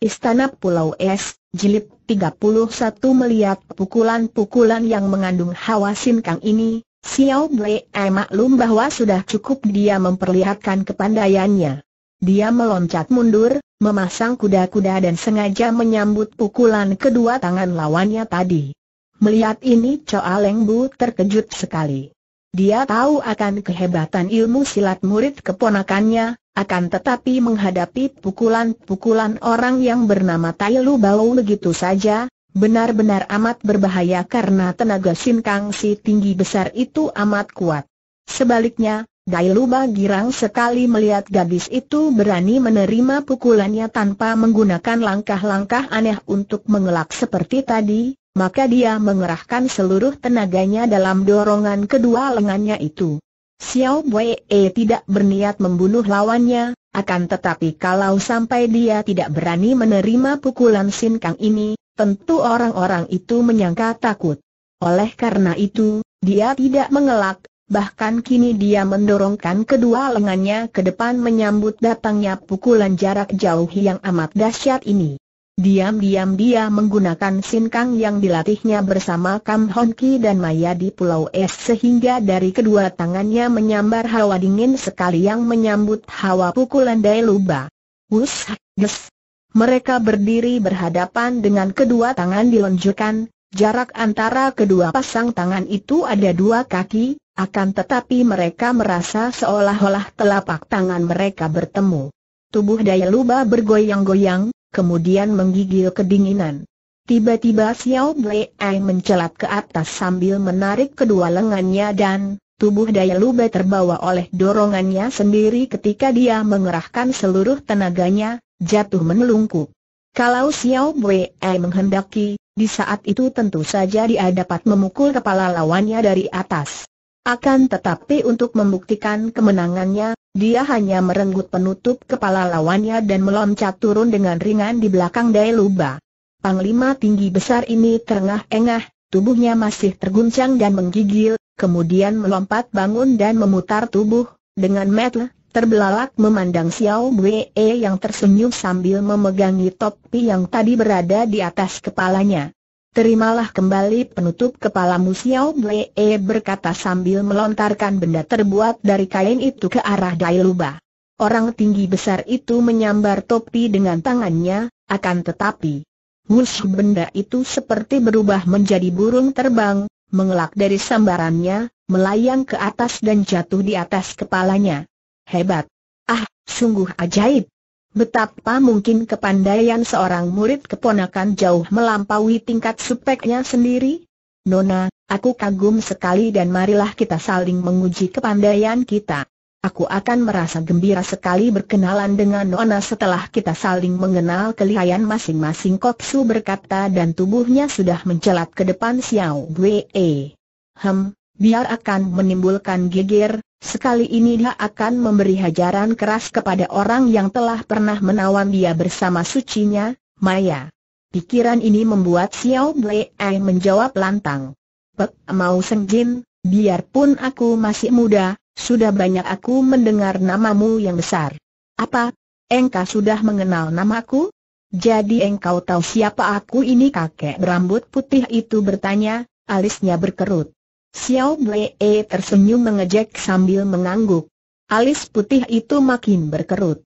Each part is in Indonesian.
Istana Pulau Es, Jilid 31 melihat pukulan-pukulan yang mengandung hawa sinkang ini, Xiao Blei maklum bahwa sudah cukup dia memperlihatkan kepandaiannya. Dia meloncat mundur, memasang kuda-kuda dan sengaja menyambut pukulan kedua tangan lawannya tadi. Melihat ini Choa Leng Bu terkejut sekali. Dia tahu akan kehebatan ilmu silat murid keponakannya, akan tetapi menghadapi pukulan-pukulan orang yang bernama Tai Lu Bao begitu saja, benar-benar amat berbahaya karena tenaga Kang si tinggi besar itu amat kuat. Sebaliknya, Luba girang sekali melihat gadis itu berani menerima pukulannya tanpa menggunakan langkah-langkah aneh untuk mengelak seperti tadi, maka dia mengerahkan seluruh tenaganya dalam dorongan kedua lengannya itu. Xiao Wei eh, tidak berniat membunuh lawannya, akan tetapi kalau sampai dia tidak berani menerima pukulan Sin Kang ini, tentu orang-orang itu menyangka takut. Oleh karena itu, dia tidak mengelak, bahkan kini dia mendorongkan kedua lengannya ke depan menyambut datangnya pukulan jarak jauh yang amat dahsyat ini. Diam-diam dia menggunakan sinkang yang dilatihnya bersama Kam Hon Ki dan Maya di Pulau Es sehingga dari kedua tangannya menyambar hawa dingin sekali yang menyambut hawa pukulan Dai Luba. Wus, des. Mereka berdiri berhadapan dengan kedua tangan dilonjorkan, jarak antara kedua pasang tangan itu ada dua kaki, akan tetapi mereka merasa seolah-olah telapak tangan mereka bertemu. Tubuh Daya Luba bergoyang-goyang, kemudian menggigil kedinginan. Tiba-tiba Xiao Wei mencelat ke atas sambil menarik kedua lengannya dan tubuh Daya Lube terbawa oleh dorongannya sendiri ketika dia mengerahkan seluruh tenaganya, jatuh menelungkup. Kalau Xiao Wei menghendaki, di saat itu tentu saja dia dapat memukul kepala lawannya dari atas. Akan tetapi untuk membuktikan kemenangannya, dia hanya merenggut penutup kepala lawannya dan meloncat turun dengan ringan di belakang Dai Luba. Panglima tinggi besar ini terengah-engah, tubuhnya masih terguncang dan menggigil, kemudian melompat bangun dan memutar tubuh, dengan metel, terbelalak memandang Xiao Wei yang tersenyum sambil memegangi topi yang tadi berada di atas kepalanya. Terimalah kembali penutup kepalamu Xiao Blee e berkata sambil melontarkan benda terbuat dari kain itu ke arah Dai Luba. Orang tinggi besar itu menyambar topi dengan tangannya, akan tetapi musuh benda itu seperti berubah menjadi burung terbang, mengelak dari sambarannya, melayang ke atas dan jatuh di atas kepalanya. Hebat! Ah, sungguh ajaib! Betapa mungkin kepandaian seorang murid keponakan jauh melampaui tingkat speknya sendiri? Nona, aku kagum sekali dan marilah kita saling menguji kepandaian kita. Aku akan merasa gembira sekali berkenalan dengan Nona setelah kita saling mengenal kelihayan masing-masing Kopsu berkata dan tubuhnya sudah mencelat ke depan Xiao Wei. Hem, biar akan menimbulkan geger, Sekali ini dia akan memberi hajaran keras kepada orang yang telah pernah menawan dia bersama sucinya, Maya. Pikiran ini membuat Xiao Blei menjawab lantang. Pek mau senjin biarpun aku masih muda, sudah banyak aku mendengar namamu yang besar. Apa? Engkau sudah mengenal namaku? Jadi engkau tahu siapa aku ini kakek berambut putih itu bertanya, alisnya berkerut. Xiao Blee tersenyum mengejek sambil mengangguk. Alis putih itu makin berkerut.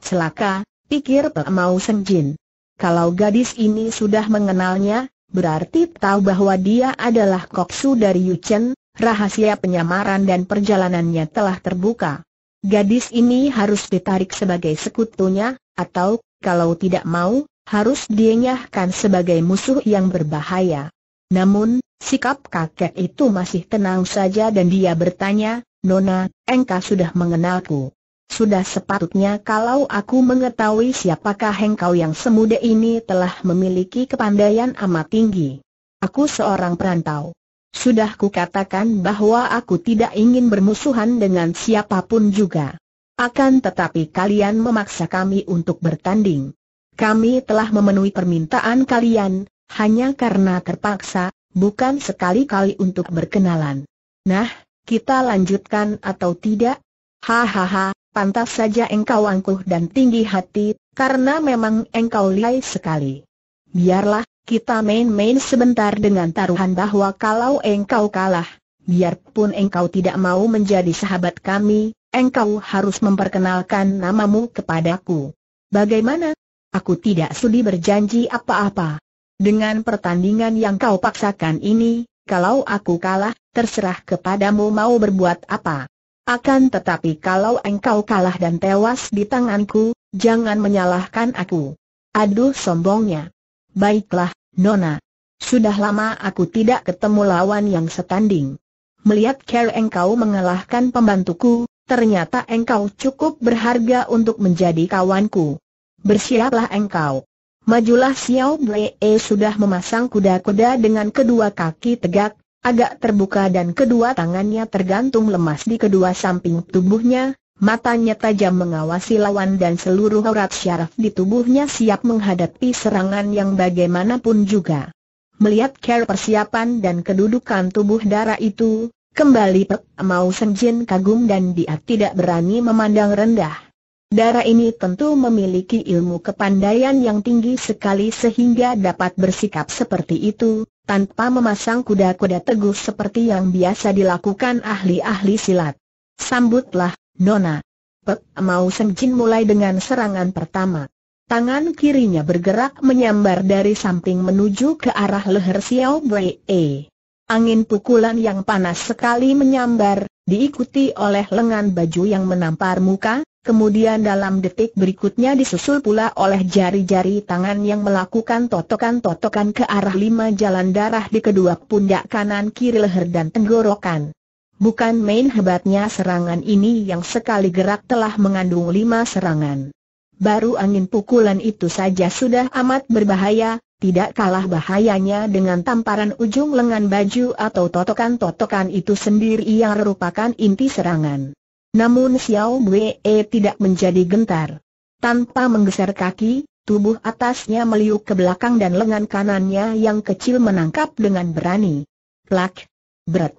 Celaka, pikir Pak Mau Senjin. Kalau gadis ini sudah mengenalnya, berarti tahu bahwa dia adalah koksu dari Yu Chen, rahasia penyamaran dan perjalanannya telah terbuka. Gadis ini harus ditarik sebagai sekutunya, atau, kalau tidak mau, harus dienyahkan sebagai musuh yang berbahaya. Namun, sikap kakek itu masih tenang saja dan dia bertanya, Nona, engkau sudah mengenalku. Sudah sepatutnya kalau aku mengetahui siapakah engkau yang semuda ini telah memiliki kepandaian amat tinggi. Aku seorang perantau. Sudah kukatakan bahwa aku tidak ingin bermusuhan dengan siapapun juga. Akan tetapi kalian memaksa kami untuk bertanding. Kami telah memenuhi permintaan kalian, hanya karena terpaksa, bukan sekali-kali untuk berkenalan. Nah, kita lanjutkan atau tidak? Hahaha, pantas saja engkau angkuh dan tinggi hati, karena memang engkau lihai sekali. Biarlah, kita main-main sebentar dengan taruhan bahwa kalau engkau kalah, biarpun engkau tidak mau menjadi sahabat kami, engkau harus memperkenalkan namamu kepadaku. Bagaimana? Aku tidak sudi berjanji apa-apa. Dengan pertandingan yang kau paksakan ini, kalau aku kalah, terserah kepadamu mau berbuat apa. Akan tetapi kalau engkau kalah dan tewas di tanganku, jangan menyalahkan aku. Aduh sombongnya. Baiklah, Nona. Sudah lama aku tidak ketemu lawan yang setanding. Melihat care engkau mengalahkan pembantuku, ternyata engkau cukup berharga untuk menjadi kawanku. Bersiaplah engkau. Majulah Xiao Blee eh, sudah memasang kuda-kuda dengan kedua kaki tegak, agak terbuka dan kedua tangannya tergantung lemas di kedua samping tubuhnya, matanya tajam mengawasi lawan dan seluruh urat syaraf di tubuhnya siap menghadapi serangan yang bagaimanapun juga. Melihat care persiapan dan kedudukan tubuh darah itu, kembali Pek Mau Senjin kagum dan dia tidak berani memandang rendah. Darah ini tentu memiliki ilmu kepandaian yang tinggi sekali sehingga dapat bersikap seperti itu, tanpa memasang kuda-kuda teguh seperti yang biasa dilakukan ahli-ahli silat. Sambutlah, Nona. Pek Mau Senjin mulai dengan serangan pertama. Tangan kirinya bergerak menyambar dari samping menuju ke arah leher Xiao Wei. Angin pukulan yang panas sekali menyambar, diikuti oleh lengan baju yang menampar muka, Kemudian dalam detik berikutnya disusul pula oleh jari-jari tangan yang melakukan totokan-totokan ke arah lima jalan darah di kedua pundak kanan kiri leher dan tenggorokan. Bukan main hebatnya serangan ini yang sekali gerak telah mengandung lima serangan. Baru angin pukulan itu saja sudah amat berbahaya, tidak kalah bahayanya dengan tamparan ujung lengan baju atau totokan-totokan itu sendiri yang merupakan inti serangan. Namun Xiao Wei tidak menjadi gentar. Tanpa menggeser kaki, tubuh atasnya meliuk ke belakang dan lengan kanannya yang kecil menangkap dengan berani. Plak! Berat!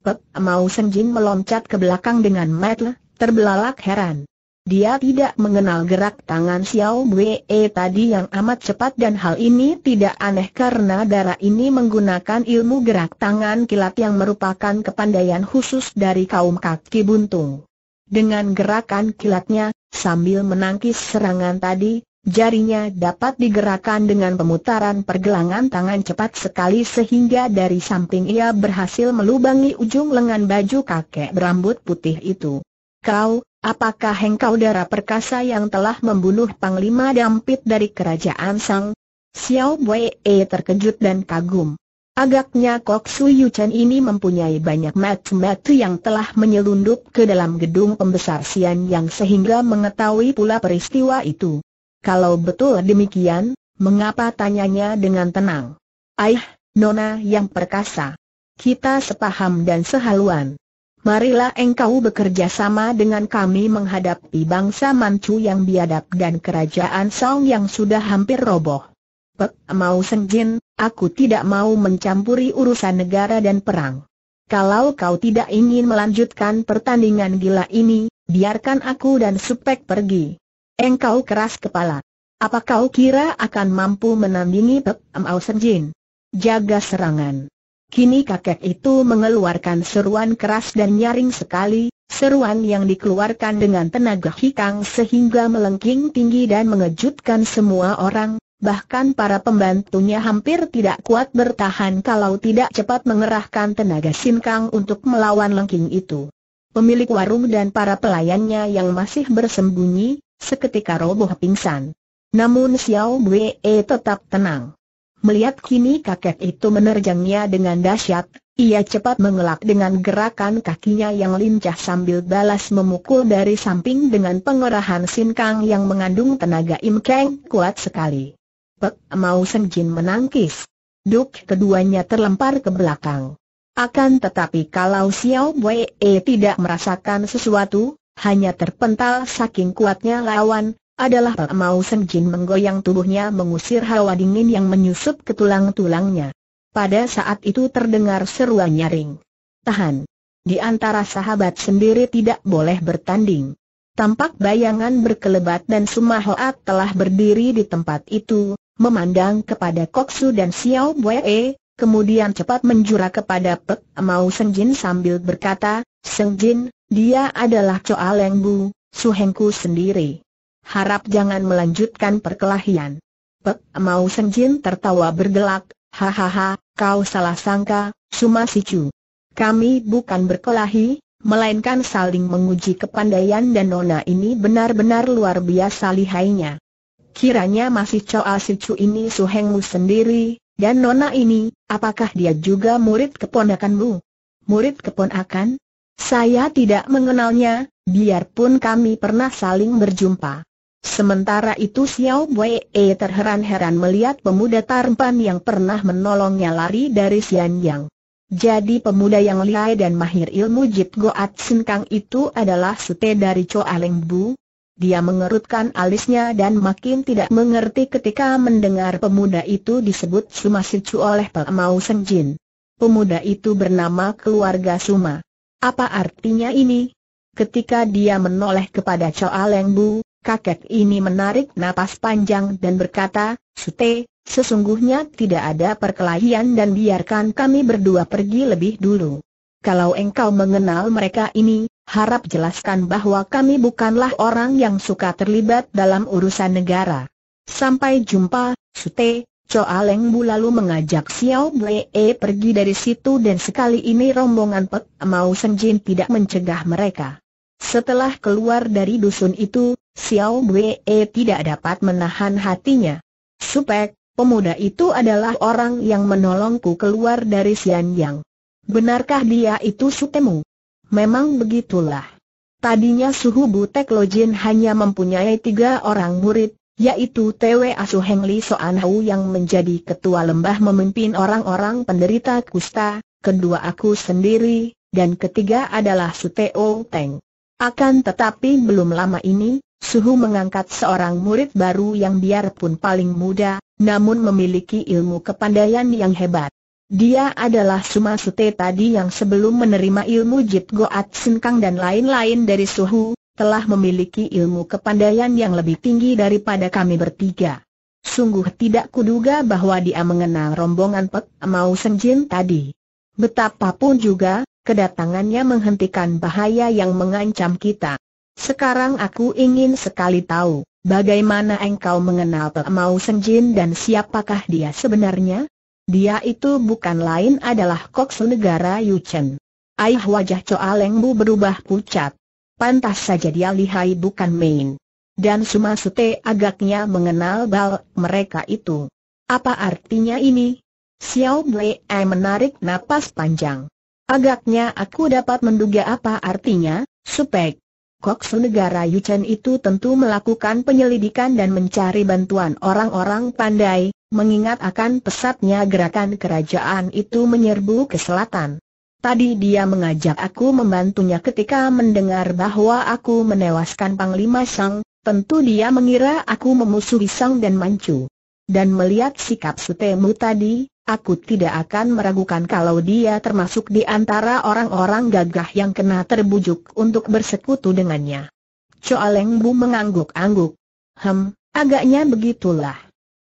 Pep Mau Senjin meloncat ke belakang dengan metel, terbelalak heran. Dia tidak mengenal gerak tangan Xiao Wei tadi yang amat cepat dan hal ini tidak aneh karena darah ini menggunakan ilmu gerak tangan kilat yang merupakan kepandaian khusus dari kaum kaki buntung. Dengan gerakan kilatnya, sambil menangkis serangan tadi, jarinya dapat digerakkan dengan pemutaran pergelangan tangan cepat sekali sehingga dari samping ia berhasil melubangi ujung lengan baju kakek berambut putih itu. Kau, apakah engkau darah perkasa yang telah membunuh Panglima Dampit dari kerajaan Sang? Xiao Wei terkejut dan kagum. Agaknya Kok Suyu Chen ini mempunyai banyak mat mat yang telah menyelundup ke dalam gedung pembesar Sian yang sehingga mengetahui pula peristiwa itu. Kalau betul demikian, mengapa tanyanya dengan tenang? Aih, Nona yang perkasa. Kita sepaham dan sehaluan. Marilah engkau bekerja sama dengan kami menghadapi bangsa Manchu yang biadab dan kerajaan Song yang sudah hampir roboh. Pek mau senjin, aku tidak mau mencampuri urusan negara dan perang. Kalau kau tidak ingin melanjutkan pertandingan gila ini, biarkan aku dan Supek pergi. Engkau keras kepala. Apa kau kira akan mampu menandingi Pek Mau Senjin? Jaga serangan. Kini kakek itu mengeluarkan seruan keras dan nyaring sekali, seruan yang dikeluarkan dengan tenaga hikang sehingga melengking tinggi dan mengejutkan semua orang, bahkan para pembantunya hampir tidak kuat bertahan kalau tidak cepat mengerahkan tenaga sinkang untuk melawan lengking itu. Pemilik warung dan para pelayannya yang masih bersembunyi, seketika roboh pingsan. Namun Xiao Wei tetap tenang. Melihat kini kakek itu menerjangnya dengan dahsyat, ia cepat mengelak dengan gerakan kakinya yang lincah sambil balas memukul dari samping dengan pengerahan sinkang yang mengandung tenaga imkeng kuat sekali. Pek Mau Seng Jin menangkis. Duk keduanya terlempar ke belakang. Akan tetapi kalau Xiao Wei tidak merasakan sesuatu, hanya terpental saking kuatnya lawan, adalah Pek Mau Seng Jin menggoyang tubuhnya mengusir hawa dingin yang menyusup ke tulang-tulangnya. Pada saat itu terdengar seruan nyaring. Tahan. Di antara sahabat sendiri tidak boleh bertanding. Tampak bayangan berkelebat dan Sumahoat telah berdiri di tempat itu, memandang kepada Koksu dan Xiao Wei, kemudian cepat menjura kepada Pek Mau Senjin sambil berkata, Sengjin, dia adalah Choa Leng Bu, suhengku sendiri. Harap jangan melanjutkan perkelahian. Pek Mau Senjin tertawa bergelak, hahaha, kau salah sangka, Suma Sicu. Kami bukan berkelahi, melainkan saling menguji kepandaian dan nona ini benar-benar luar biasa lihainya. Kiranya masih Choa Sicu ini suhengmu sendiri, dan Nona ini, apakah dia juga murid keponakanmu? Murid keponakan? Saya tidak mengenalnya, biarpun kami pernah saling berjumpa. Sementara itu Xiao Wei e terheran-heran melihat pemuda tarpan yang pernah menolongnya lari dari Xianyang. Jadi pemuda yang lihai dan mahir ilmu Jit Goat Sin itu adalah sute dari Choa Leng Bu, dia mengerutkan alisnya dan makin tidak mengerti ketika mendengar pemuda itu disebut Suma Sicu oleh Pak Mau Senjin. Pemuda itu bernama keluarga Suma. Apa artinya ini? Ketika dia menoleh kepada Choa Leng Bu, kakek ini menarik napas panjang dan berkata, Sute, sesungguhnya tidak ada perkelahian dan biarkan kami berdua pergi lebih dulu. Kalau engkau mengenal mereka ini, harap jelaskan bahwa kami bukanlah orang yang suka terlibat dalam urusan negara. Sampai jumpa, Sute, Choa Leng Bu lalu mengajak Xiao E pergi dari situ dan sekali ini rombongan Pek Mau Senjin tidak mencegah mereka. Setelah keluar dari dusun itu, Xiao E tidak dapat menahan hatinya. Supek, pemuda itu adalah orang yang menolongku keluar dari Xianyang. Benarkah dia itu sutemu? Memang begitulah. Tadinya Suhu Butek Lojin hanya mempunyai tiga orang murid, yaitu Tw Asu Heng Li yang menjadi ketua lembah memimpin orang-orang penderita kusta, kedua aku sendiri, dan ketiga adalah Suteo Teng. Akan tetapi belum lama ini, Suhu mengangkat seorang murid baru yang biarpun paling muda, namun memiliki ilmu kepandaian yang hebat. Dia adalah Sumasute tadi yang sebelum menerima ilmu Jip Goat Sinkang dan lain-lain dari Suhu, telah memiliki ilmu kepandaian yang lebih tinggi daripada kami bertiga. Sungguh tidak kuduga bahwa dia mengenal rombongan Pek Mau Senjin tadi. Betapapun juga, kedatangannya menghentikan bahaya yang mengancam kita. Sekarang aku ingin sekali tahu, bagaimana engkau mengenal Pek Mau Senjin dan siapakah dia sebenarnya? Dia itu bukan lain adalah Koksu negara Yuchen. Aih wajah Choa Leng berubah pucat. Pantas saja dia lihai bukan main. Dan Sumasute agaknya mengenal bal mereka itu. Apa artinya ini? Xiao Blei menarik napas panjang. Agaknya aku dapat menduga apa artinya, Supek. Koksu negara Yuchen itu tentu melakukan penyelidikan dan mencari bantuan orang-orang pandai, mengingat akan pesatnya gerakan kerajaan itu menyerbu ke selatan. Tadi dia mengajak aku membantunya ketika mendengar bahwa aku menewaskan Panglima Sang, tentu dia mengira aku memusuhi Sang dan Manchu. Dan melihat sikap Sutemu tadi, Aku tidak akan meragukan kalau dia termasuk di antara orang-orang gagah yang kena terbujuk untuk bersekutu dengannya. Choa Leng Bu mengangguk-angguk. Hem, agaknya begitulah.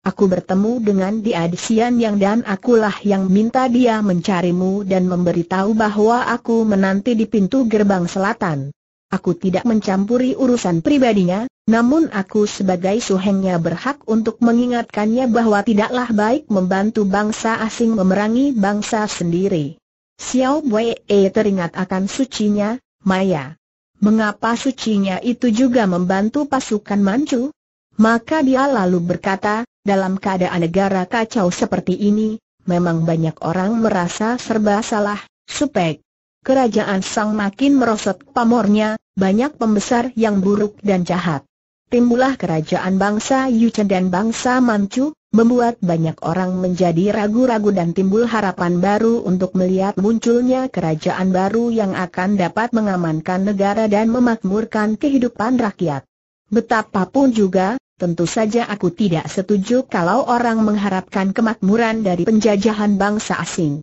Aku bertemu dengan dia di Sian Yang dan akulah yang minta dia mencarimu dan memberitahu bahwa aku menanti di pintu gerbang selatan. Aku tidak mencampuri urusan pribadinya, namun aku sebagai suhengnya berhak untuk mengingatkannya bahwa tidaklah baik membantu bangsa asing memerangi bangsa sendiri. Xiao Wei e, teringat akan sucinya, Maya. Mengapa sucinya itu juga membantu pasukan Manchu? Maka dia lalu berkata, dalam keadaan negara kacau seperti ini, memang banyak orang merasa serba salah, supek. Kerajaan Sang makin merosot pamornya, banyak pembesar yang buruk dan jahat timbullah kerajaan bangsa Yuchen dan bangsa Manchu, membuat banyak orang menjadi ragu-ragu dan timbul harapan baru untuk melihat munculnya kerajaan baru yang akan dapat mengamankan negara dan memakmurkan kehidupan rakyat. Betapapun juga, tentu saja aku tidak setuju kalau orang mengharapkan kemakmuran dari penjajahan bangsa asing.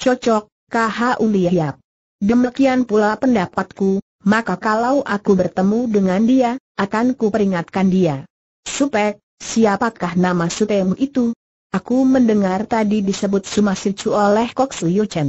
Cocok, KH Uliap. Demikian pula pendapatku, maka kalau aku bertemu dengan dia, akan ku peringatkan dia. Supaya, siapakah nama sutemu itu? Aku mendengar tadi disebut Suma Sicu oleh Kok Yuchen. Chen.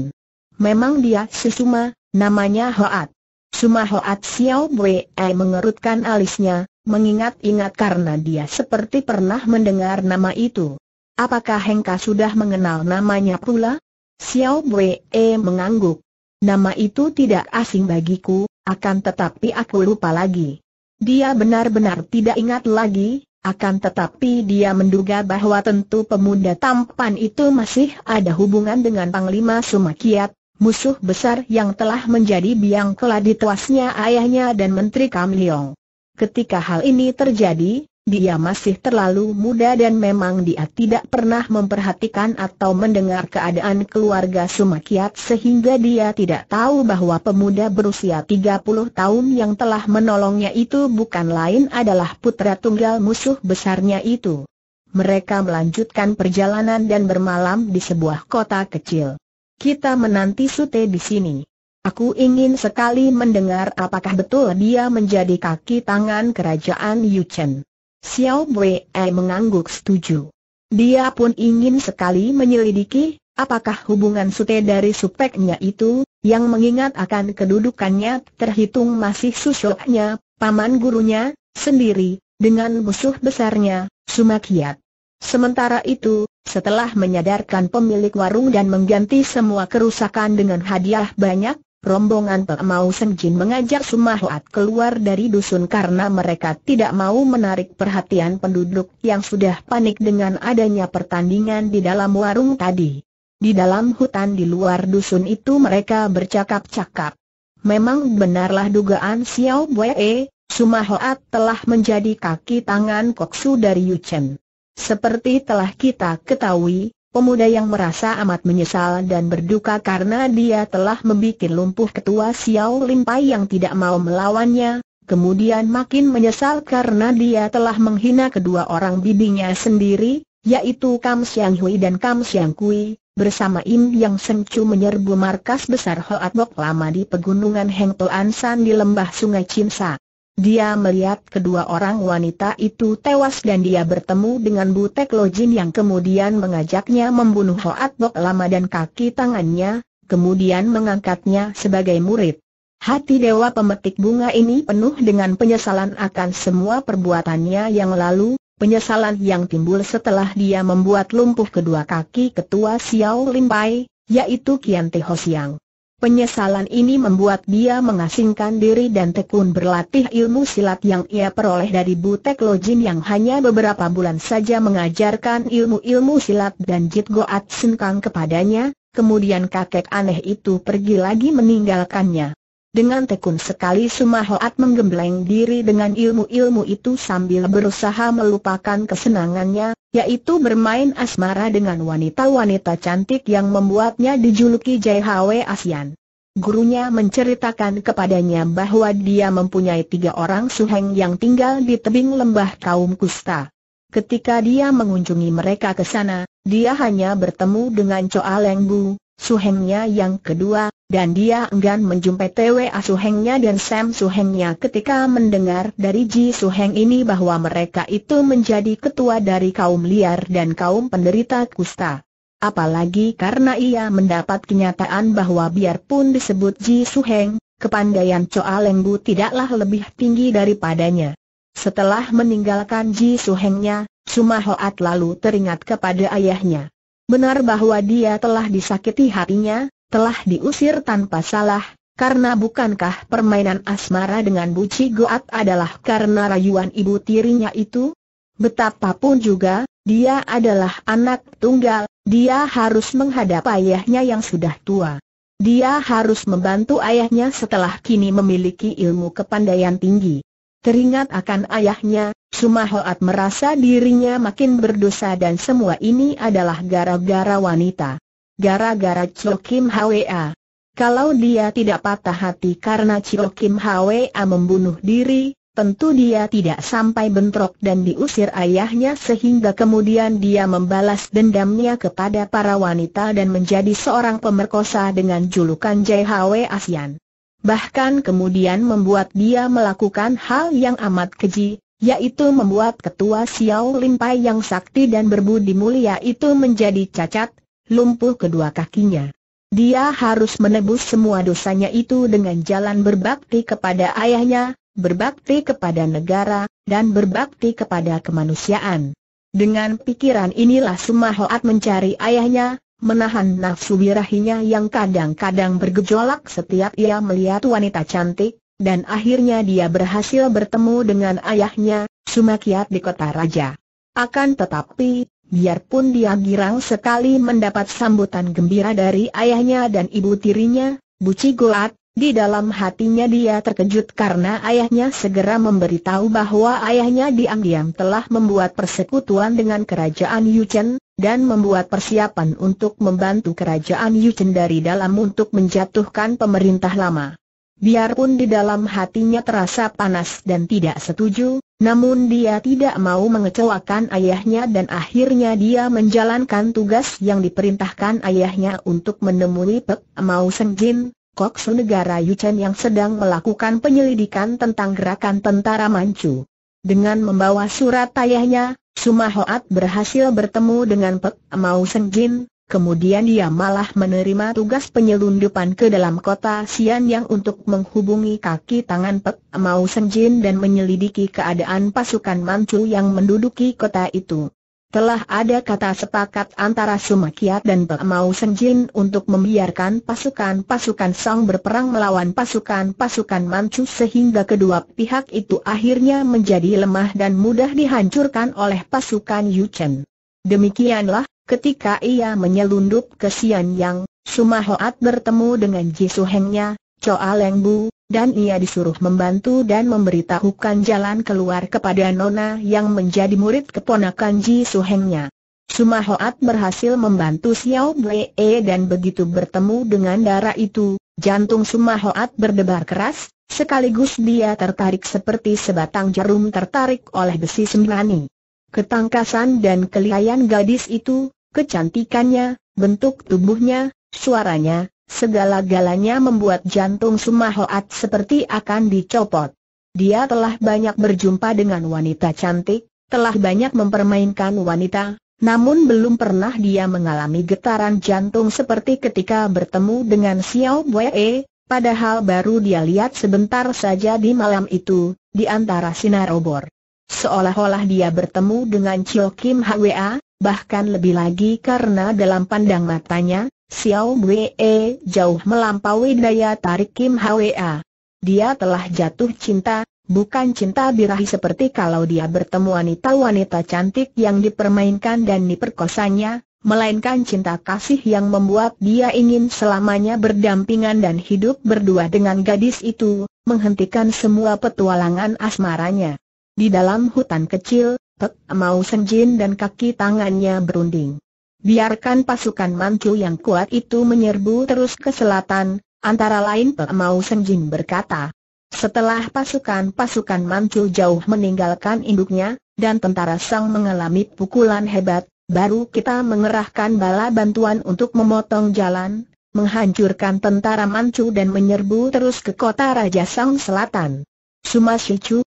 Memang dia si Suma, namanya Hoat. Suma Hoat Xiao Wei eh, mengerutkan alisnya, mengingat-ingat karena dia seperti pernah mendengar nama itu. Apakah Hengka sudah mengenal namanya pula? Xiao Wei eh, mengangguk. Nama itu tidak asing bagiku, akan tetapi aku lupa lagi. Dia benar-benar tidak ingat lagi, akan tetapi dia menduga bahwa tentu pemuda tampan itu masih ada hubungan dengan Panglima Sumakiat, musuh besar yang telah menjadi biang keladi tuasnya ayahnya dan Menteri Kamliong. Ketika hal ini terjadi, dia masih terlalu muda dan memang dia tidak pernah memperhatikan atau mendengar keadaan keluarga Sumakiat sehingga dia tidak tahu bahwa pemuda berusia 30 tahun yang telah menolongnya itu bukan lain adalah putra tunggal musuh besarnya itu. Mereka melanjutkan perjalanan dan bermalam di sebuah kota kecil. Kita menanti Sute di sini. Aku ingin sekali mendengar apakah betul dia menjadi kaki tangan kerajaan Yuchen. Xiao Wei eh, mengangguk setuju. Dia pun ingin sekali menyelidiki, apakah hubungan sute dari supeknya itu, yang mengingat akan kedudukannya terhitung masih susuknya, paman gurunya, sendiri, dengan musuh besarnya, Sumakiat. Sementara itu, setelah menyadarkan pemilik warung dan mengganti semua kerusakan dengan hadiah banyak, rombongan Pak Mau Senjin mengajak Sumahuat keluar dari dusun karena mereka tidak mau menarik perhatian penduduk yang sudah panik dengan adanya pertandingan di dalam warung tadi. Di dalam hutan di luar dusun itu mereka bercakap-cakap. Memang benarlah dugaan Xiao Wei, Sumahuat telah menjadi kaki tangan koksu dari Yuchen. Seperti telah kita ketahui, pemuda yang merasa amat menyesal dan berduka karena dia telah membuat lumpuh ketua Xiao Limpai yang tidak mau melawannya, kemudian makin menyesal karena dia telah menghina kedua orang bibinya sendiri, yaitu Kam Siang Hui dan Kam Siang Kui, bersama Im Yang Chu menyerbu markas besar Hoat Bok lama di pegunungan Heng Toan San di lembah sungai Cimsa. Dia melihat kedua orang wanita itu tewas dan dia bertemu dengan Butek Lojin yang kemudian mengajaknya membunuh Hoat Bok Lama dan kaki tangannya, kemudian mengangkatnya sebagai murid. Hati Dewa Pemetik Bunga ini penuh dengan penyesalan akan semua perbuatannya yang lalu, penyesalan yang timbul setelah dia membuat lumpuh kedua kaki ketua Xiao Limpai, yaitu Kian Tehosiang. Penyesalan ini membuat dia mengasingkan diri dan tekun berlatih ilmu silat yang ia peroleh dari Butek Lojin yang hanya beberapa bulan saja mengajarkan ilmu-ilmu silat dan Jit Goat Sengkang kepadanya, kemudian kakek aneh itu pergi lagi meninggalkannya. Dengan tekun sekali Sumahoat menggembleng diri dengan ilmu-ilmu itu sambil berusaha melupakan kesenangannya, yaitu bermain asmara dengan wanita-wanita cantik yang membuatnya dijuluki JHW Asian. Gurunya menceritakan kepadanya bahwa dia mempunyai tiga orang suheng yang tinggal di tebing lembah kaum Kusta. Ketika dia mengunjungi mereka ke sana, dia hanya bertemu dengan Choa Leng Bu, Suhengnya yang kedua, dan dia enggan menjumpai TWA Suhengnya dan Sam Suhengnya ketika mendengar dari Ji Suheng ini bahwa mereka itu menjadi ketua dari kaum liar dan kaum penderita kusta. Apalagi karena ia mendapat kenyataan bahwa biarpun disebut Ji Suheng, kepandaian Choa Lenggu tidaklah lebih tinggi daripadanya. Setelah meninggalkan Ji Suhengnya, Sumahoat lalu teringat kepada ayahnya. Benar bahwa dia telah disakiti hatinya, telah diusir tanpa salah, karena bukankah permainan asmara dengan Buci Goat adalah karena rayuan ibu tirinya itu? Betapapun juga, dia adalah anak tunggal, dia harus menghadap ayahnya yang sudah tua. Dia harus membantu ayahnya setelah kini memiliki ilmu kepandaian tinggi. Teringat akan ayahnya, Sumahoat merasa dirinya makin berdosa dan semua ini adalah gara-gara wanita. Gara-gara Chio Kim Hwa. Kalau dia tidak patah hati karena Chio Kim Hwa membunuh diri, tentu dia tidak sampai bentrok dan diusir ayahnya sehingga kemudian dia membalas dendamnya kepada para wanita dan menjadi seorang pemerkosa dengan julukan Jai Hwa Asian. Bahkan kemudian membuat dia melakukan hal yang amat keji, yaitu membuat ketua Xiao Limpai yang sakti dan berbudi mulia itu menjadi cacat, lumpuh kedua kakinya. Dia harus menebus semua dosanya itu dengan jalan berbakti kepada ayahnya, berbakti kepada negara, dan berbakti kepada kemanusiaan. Dengan pikiran inilah Sumahoat mencari ayahnya, menahan nafsu birahinya yang kadang-kadang bergejolak setiap ia melihat wanita cantik, dan akhirnya dia berhasil bertemu dengan ayahnya, Sumakyat di kota raja. Akan tetapi, biarpun dia girang sekali mendapat sambutan gembira dari ayahnya dan ibu tirinya, Buci Goat, di dalam hatinya dia terkejut karena ayahnya segera memberitahu bahwa ayahnya diam-diam telah membuat persekutuan dengan kerajaan Yuchen, dan membuat persiapan untuk membantu kerajaan Yuchen dari dalam untuk menjatuhkan pemerintah lama. Biarpun di dalam hatinya terasa panas dan tidak setuju, namun dia tidak mau mengecewakan ayahnya dan akhirnya dia menjalankan tugas yang diperintahkan ayahnya untuk menemui Pek Mau Senjin, Koksu Negara Yuchen yang sedang melakukan penyelidikan tentang gerakan tentara Manchu. Dengan membawa surat ayahnya, Sumahoat berhasil bertemu dengan Pek Mau Senjin, Kemudian dia malah menerima tugas penyelundupan ke dalam kota Sian yang untuk menghubungi kaki tangan Pek Mau Senjin dan menyelidiki keadaan pasukan Manchu yang menduduki kota itu. Telah ada kata sepakat antara Sumakiat dan Pek Mau Senjin untuk membiarkan pasukan-pasukan Song berperang melawan pasukan-pasukan Manchu sehingga kedua pihak itu akhirnya menjadi lemah dan mudah dihancurkan oleh pasukan Yu Chen. Demikianlah Ketika ia menyelundup ke Yang, Suma Hoat bertemu dengan Su Hengnya, Choa Leng Bu, dan ia disuruh membantu dan memberitahukan jalan keluar kepada Nona yang menjadi murid keponakan Su Hengnya. Suma Hoat berhasil membantu Xiao Wei dan begitu bertemu dengan darah itu, jantung Suma Hoat berdebar keras, sekaligus dia tertarik seperti sebatang jarum tertarik oleh besi sembrani. Ketangkasan dan kelihayan gadis itu, kecantikannya, bentuk tubuhnya, suaranya, segala-galanya membuat jantung Sumahoat seperti akan dicopot. Dia telah banyak berjumpa dengan wanita cantik, telah banyak mempermainkan wanita, namun belum pernah dia mengalami getaran jantung seperti ketika bertemu dengan Xiao Wei, padahal baru dia lihat sebentar saja di malam itu, di antara sinar obor. Seolah-olah dia bertemu dengan Chio Kim Hwa, bahkan lebih lagi karena dalam pandang matanya, Xiao Wei jauh melampaui daya tarik Kim Hwa. Dia telah jatuh cinta, bukan cinta birahi seperti kalau dia bertemu wanita-wanita cantik yang dipermainkan dan diperkosanya, melainkan cinta kasih yang membuat dia ingin selamanya berdampingan dan hidup berdua dengan gadis itu, menghentikan semua petualangan asmaranya. Di dalam hutan kecil, Pek Mau Senjin dan kaki tangannya berunding. Biarkan pasukan Manchu yang kuat itu menyerbu terus ke selatan, antara lain Pek Mau Senjin berkata. Setelah pasukan-pasukan Manchu jauh meninggalkan induknya, dan tentara Sang mengalami pukulan hebat, baru kita mengerahkan bala bantuan untuk memotong jalan, menghancurkan tentara Manchu dan menyerbu terus ke kota Raja Sang Selatan. Suma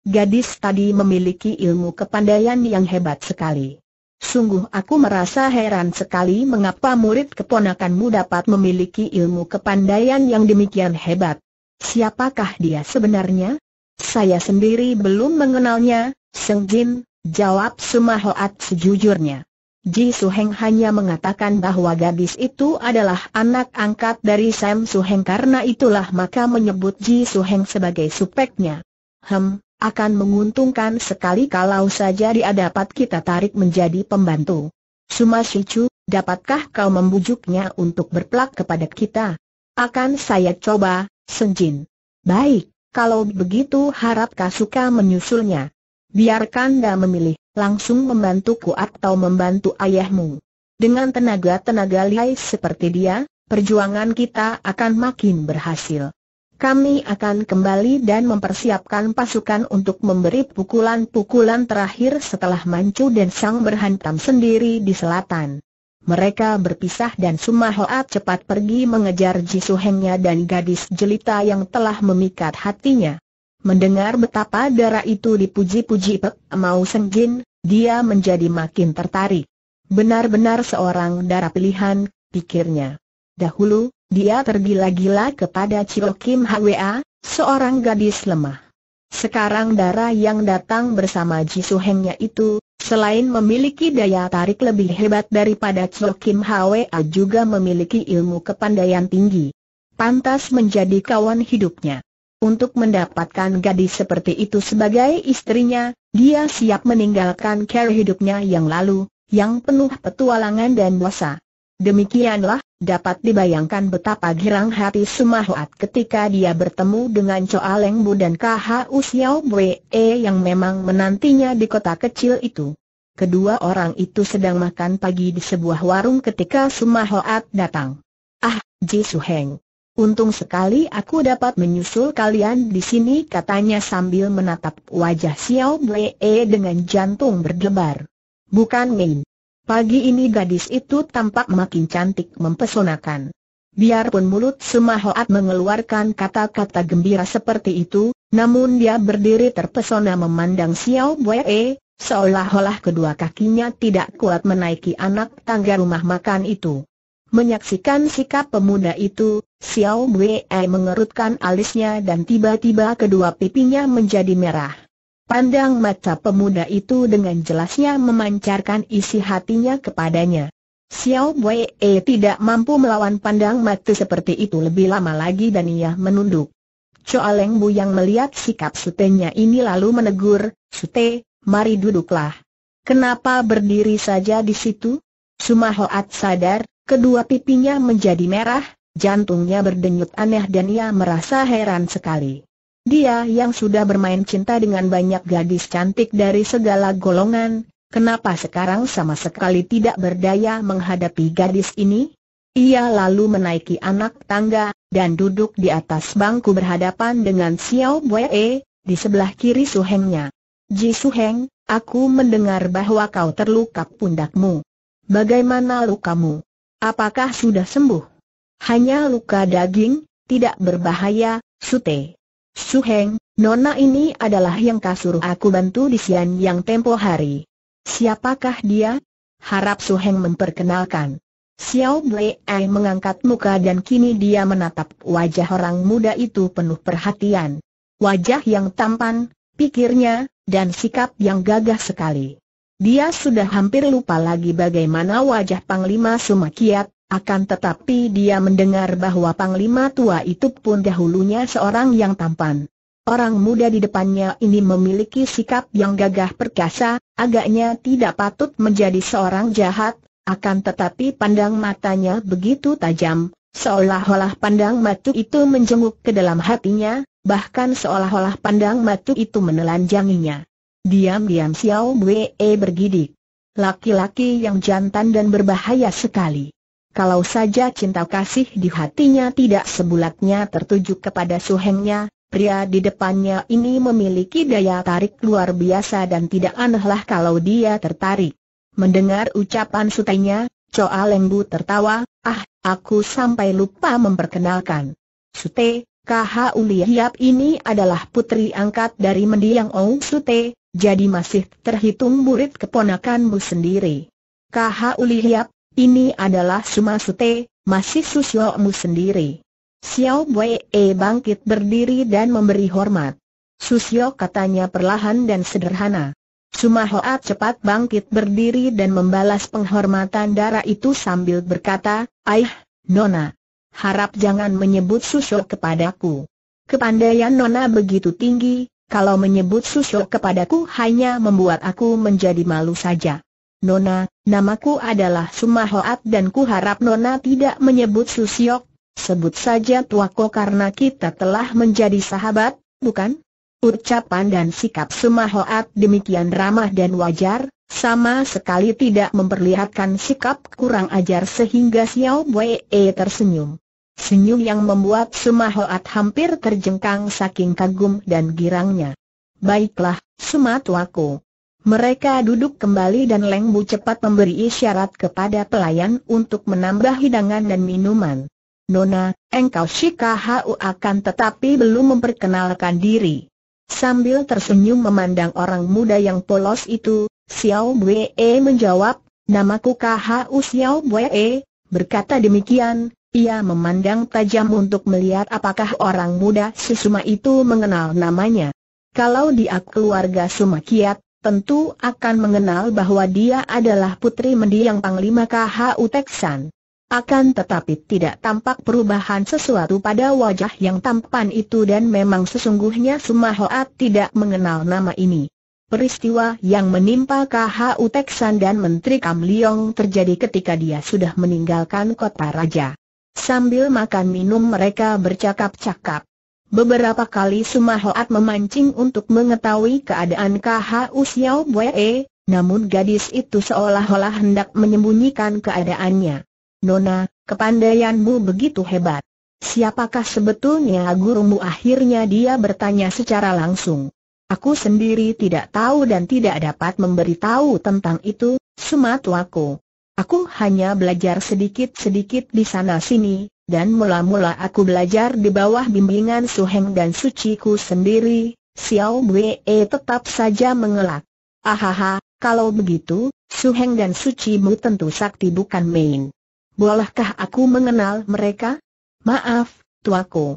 Gadis tadi memiliki ilmu kepandaian yang hebat sekali. Sungguh aku merasa heran sekali mengapa murid keponakanmu dapat memiliki ilmu kepandaian yang demikian hebat. Siapakah dia sebenarnya? Saya sendiri belum mengenalnya, Seng Jin, jawab Sumahoat sejujurnya. Ji Su-heng hanya mengatakan bahwa gadis itu adalah anak angkat dari Sam Su-heng. karena itulah maka menyebut Ji Su-heng sebagai supeknya. Hem, akan menguntungkan sekali kalau saja dia dapat kita tarik menjadi pembantu. Suma Shichu, dapatkah kau membujuknya untuk berplak kepada kita? Akan saya coba, Senjin. Baik, kalau begitu harap kau suka menyusulnya. Biarkan dia memilih, langsung membantuku atau membantu ayahmu. Dengan tenaga-tenaga lihai seperti dia, perjuangan kita akan makin berhasil. Kami akan kembali dan mempersiapkan pasukan untuk memberi pukulan-pukulan terakhir setelah Mancu dan Sang berhantam sendiri di selatan. Mereka berpisah dan Sumahoat cepat pergi mengejar Jisuhengnya dan gadis jelita yang telah memikat hatinya. Mendengar betapa darah itu dipuji-puji Pek Mau dia menjadi makin tertarik. Benar-benar seorang darah pilihan, pikirnya. Dahulu, dia tergila-gila kepada Chio Kim Hwa, seorang gadis lemah. Sekarang darah yang datang bersama Ji Hengnya itu, selain memiliki daya tarik lebih hebat daripada Chio Kim Hwa juga memiliki ilmu kepandaian tinggi. Pantas menjadi kawan hidupnya. Untuk mendapatkan gadis seperti itu sebagai istrinya, dia siap meninggalkan cara hidupnya yang lalu, yang penuh petualangan dan dosa. Demikianlah, dapat dibayangkan betapa girang hati Sumahuat ketika dia bertemu dengan Choa Leng Bu dan KHU Xiao Bwe e yang memang menantinya di kota kecil itu. Kedua orang itu sedang makan pagi di sebuah warung ketika Sumahoat datang. Ah, Ji Suheng. Untung sekali aku dapat menyusul kalian di sini katanya sambil menatap wajah Xiao Bwe e dengan jantung berdebar. Bukan main. Pagi ini gadis itu tampak makin cantik mempesonakan. Biarpun mulut Sumahoat mengeluarkan kata-kata gembira seperti itu, namun dia berdiri terpesona memandang Xiao Wei, seolah-olah kedua kakinya tidak kuat menaiki anak tangga rumah makan itu. Menyaksikan sikap pemuda itu, Xiao Wei mengerutkan alisnya dan tiba-tiba kedua pipinya menjadi merah. Pandang mata pemuda itu dengan jelasnya memancarkan isi hatinya kepadanya. Xiao Wei e eh, tidak mampu melawan pandang mata seperti itu lebih lama lagi dan ia menunduk. Choa Leng Bu yang melihat sikap sutenya ini lalu menegur, Sute, mari duduklah. Kenapa berdiri saja di situ? Hoat sadar, kedua pipinya menjadi merah, jantungnya berdenyut aneh dan ia merasa heran sekali. Dia yang sudah bermain cinta dengan banyak gadis cantik dari segala golongan, kenapa sekarang sama sekali tidak berdaya menghadapi gadis ini? Ia lalu menaiki anak tangga, dan duduk di atas bangku berhadapan dengan Xiao Wei, di sebelah kiri Suhengnya. Ji Su Heng, aku mendengar bahwa kau terluka pundakmu. Bagaimana lukamu? Apakah sudah sembuh? Hanya luka daging, tidak berbahaya, Sute. Su nona ini adalah yang kasur aku bantu di Sian yang tempo hari. Siapakah dia? Harap Su memperkenalkan. Xiao Blei mengangkat muka dan kini dia menatap wajah orang muda itu penuh perhatian. Wajah yang tampan, pikirnya, dan sikap yang gagah sekali. Dia sudah hampir lupa lagi bagaimana wajah Panglima Sumakiat, akan tetapi dia mendengar bahwa Panglima tua itu pun dahulunya seorang yang tampan. Orang muda di depannya ini memiliki sikap yang gagah perkasa, agaknya tidak patut menjadi seorang jahat, akan tetapi pandang matanya begitu tajam, seolah-olah pandang matu itu menjenguk ke dalam hatinya, bahkan seolah-olah pandang matu itu menelanjanginya. Diam-diam Xiao Wei bergidik. Laki-laki yang jantan dan berbahaya sekali. Kalau saja cinta kasih di hatinya tidak sebulatnya tertuju kepada suhengnya, pria di depannya ini memiliki daya tarik luar biasa dan tidak anehlah kalau dia tertarik. Mendengar ucapan sutainya, Choa Lengbu tertawa, ah, aku sampai lupa memperkenalkan. Sute, KH Ulihiap ini adalah putri angkat dari mendiang Ong Sute, jadi masih terhitung murid keponakanmu sendiri. KH Ulihiap, ini adalah Suma Sute, masih Susiomu sendiri. Xiao Wei e bangkit berdiri dan memberi hormat. Susio katanya perlahan dan sederhana. Suma Hoat cepat bangkit berdiri dan membalas penghormatan darah itu sambil berkata, Aih, Nona. Harap jangan menyebut Susio kepadaku. Kepandaian Nona begitu tinggi, kalau menyebut Susio kepadaku hanya membuat aku menjadi malu saja. Nona, namaku adalah Sumahoat dan ku harap Nona tidak menyebut Susiok, sebut saja tuako karena kita telah menjadi sahabat, bukan? Ucapan dan sikap Sumahoat demikian ramah dan wajar, sama sekali tidak memperlihatkan sikap kurang ajar sehingga Xiao Wei e tersenyum. Senyum yang membuat Sumahoat hampir terjengkang saking kagum dan girangnya. Baiklah, Sumatuaku, mereka duduk kembali dan Leng Bu cepat memberi isyarat kepada pelayan untuk menambah hidangan dan minuman. Nona, engkau U akan tetapi belum memperkenalkan diri. Sambil tersenyum memandang orang muda yang polos itu, Xiao E menjawab, namaku U Xiao E," berkata demikian, ia memandang tajam untuk melihat apakah orang muda si itu mengenal namanya. Kalau dia keluarga Suma Kiat, tentu akan mengenal bahwa dia adalah putri mendiang Panglima KH Uteksan. Akan tetapi tidak tampak perubahan sesuatu pada wajah yang tampan itu dan memang sesungguhnya Sumahoat tidak mengenal nama ini. Peristiwa yang menimpa KH Uteksan dan Menteri Kam Liong terjadi ketika dia sudah meninggalkan kota raja. Sambil makan minum mereka bercakap-cakap. Beberapa kali Hoat memancing untuk mengetahui keadaan KHU Xiao Bue, namun gadis itu seolah-olah hendak menyembunyikan keadaannya. Nona, kepandaianmu begitu hebat. Siapakah sebetulnya gurumu akhirnya dia bertanya secara langsung. Aku sendiri tidak tahu dan tidak dapat memberitahu tentang itu, Sumatuaku. Aku hanya belajar sedikit-sedikit di sana-sini, dan mula-mula aku belajar di bawah bimbingan Su Heng dan Suciku sendiri, Xiao Wei tetap saja mengelak. Ahaha, kalau begitu, Su Heng dan Sucimu tentu sakti bukan main. Bolehkah aku mengenal mereka? Maaf, tuaku.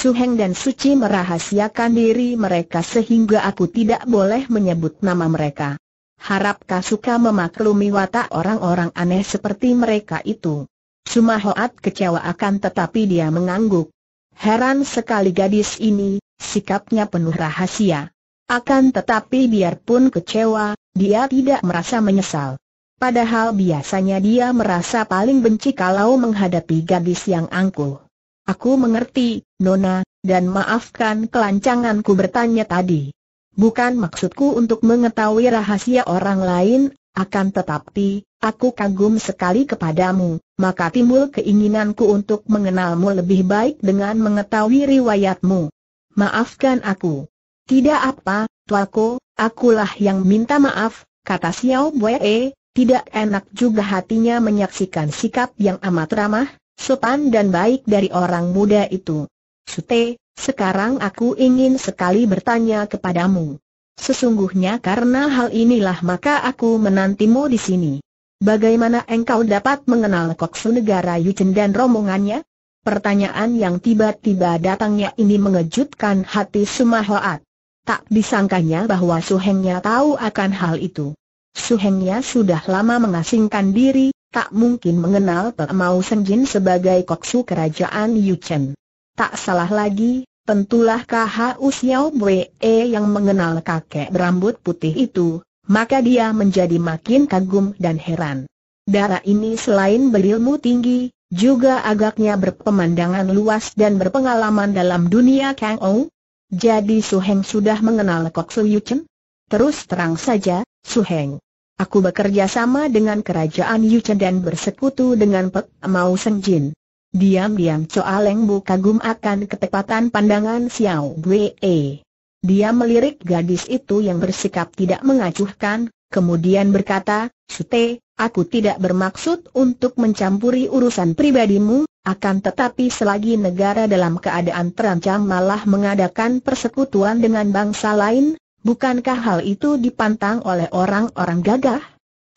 Heng dan Suci merahasiakan diri mereka sehingga aku tidak boleh menyebut nama mereka. Harapkah suka memaklumi watak orang-orang aneh seperti mereka itu. Cuma Hoat kecewa akan tetapi dia mengangguk. Heran sekali gadis ini, sikapnya penuh rahasia. Akan tetapi biarpun kecewa, dia tidak merasa menyesal. Padahal biasanya dia merasa paling benci kalau menghadapi gadis yang angkuh. Aku mengerti, Nona, dan maafkan kelancanganku bertanya tadi. Bukan maksudku untuk mengetahui rahasia orang lain, akan tetapi, aku kagum sekali kepadamu, maka timbul keinginanku untuk mengenalmu lebih baik dengan mengetahui riwayatmu. Maafkan aku. Tidak apa, tuaku, akulah yang minta maaf, kata Xiao Wei, tidak enak juga hatinya menyaksikan sikap yang amat ramah, sopan dan baik dari orang muda itu. Sute, sekarang aku ingin sekali bertanya kepadamu. Sesungguhnya karena hal inilah maka aku menantimu di sini. Bagaimana engkau dapat mengenal Koksu Negara Yuchen dan rombongannya? Pertanyaan yang tiba-tiba datangnya ini mengejutkan hati Sumahoat. Tak disangkanya bahwa Suhengnya tahu akan hal itu. Suhengnya sudah lama mengasingkan diri, tak mungkin mengenal Pemau Senjin sebagai Koksu Kerajaan Yuchen. Tak salah lagi, tentulah kah usiau Bwe e yang mengenal kakek berambut putih itu, maka dia menjadi makin kagum dan heran. Darah ini selain berilmu tinggi, juga agaknya berpemandangan luas dan berpengalaman dalam dunia Kang Ou. Jadi Su Heng sudah mengenal Kok Su Yuchen? Terus terang saja, Su Heng. Aku bekerja sama dengan kerajaan Yu Yuchen dan bersekutu dengan Pek Seng Jin. Diam-diam coa Leng Bu kagum akan ketepatan pandangan Xiao Wei. Dia melirik gadis itu yang bersikap tidak mengacuhkan, kemudian berkata, Sute, aku tidak bermaksud untuk mencampuri urusan pribadimu, akan tetapi selagi negara dalam keadaan terancam malah mengadakan persekutuan dengan bangsa lain, bukankah hal itu dipantang oleh orang-orang gagah?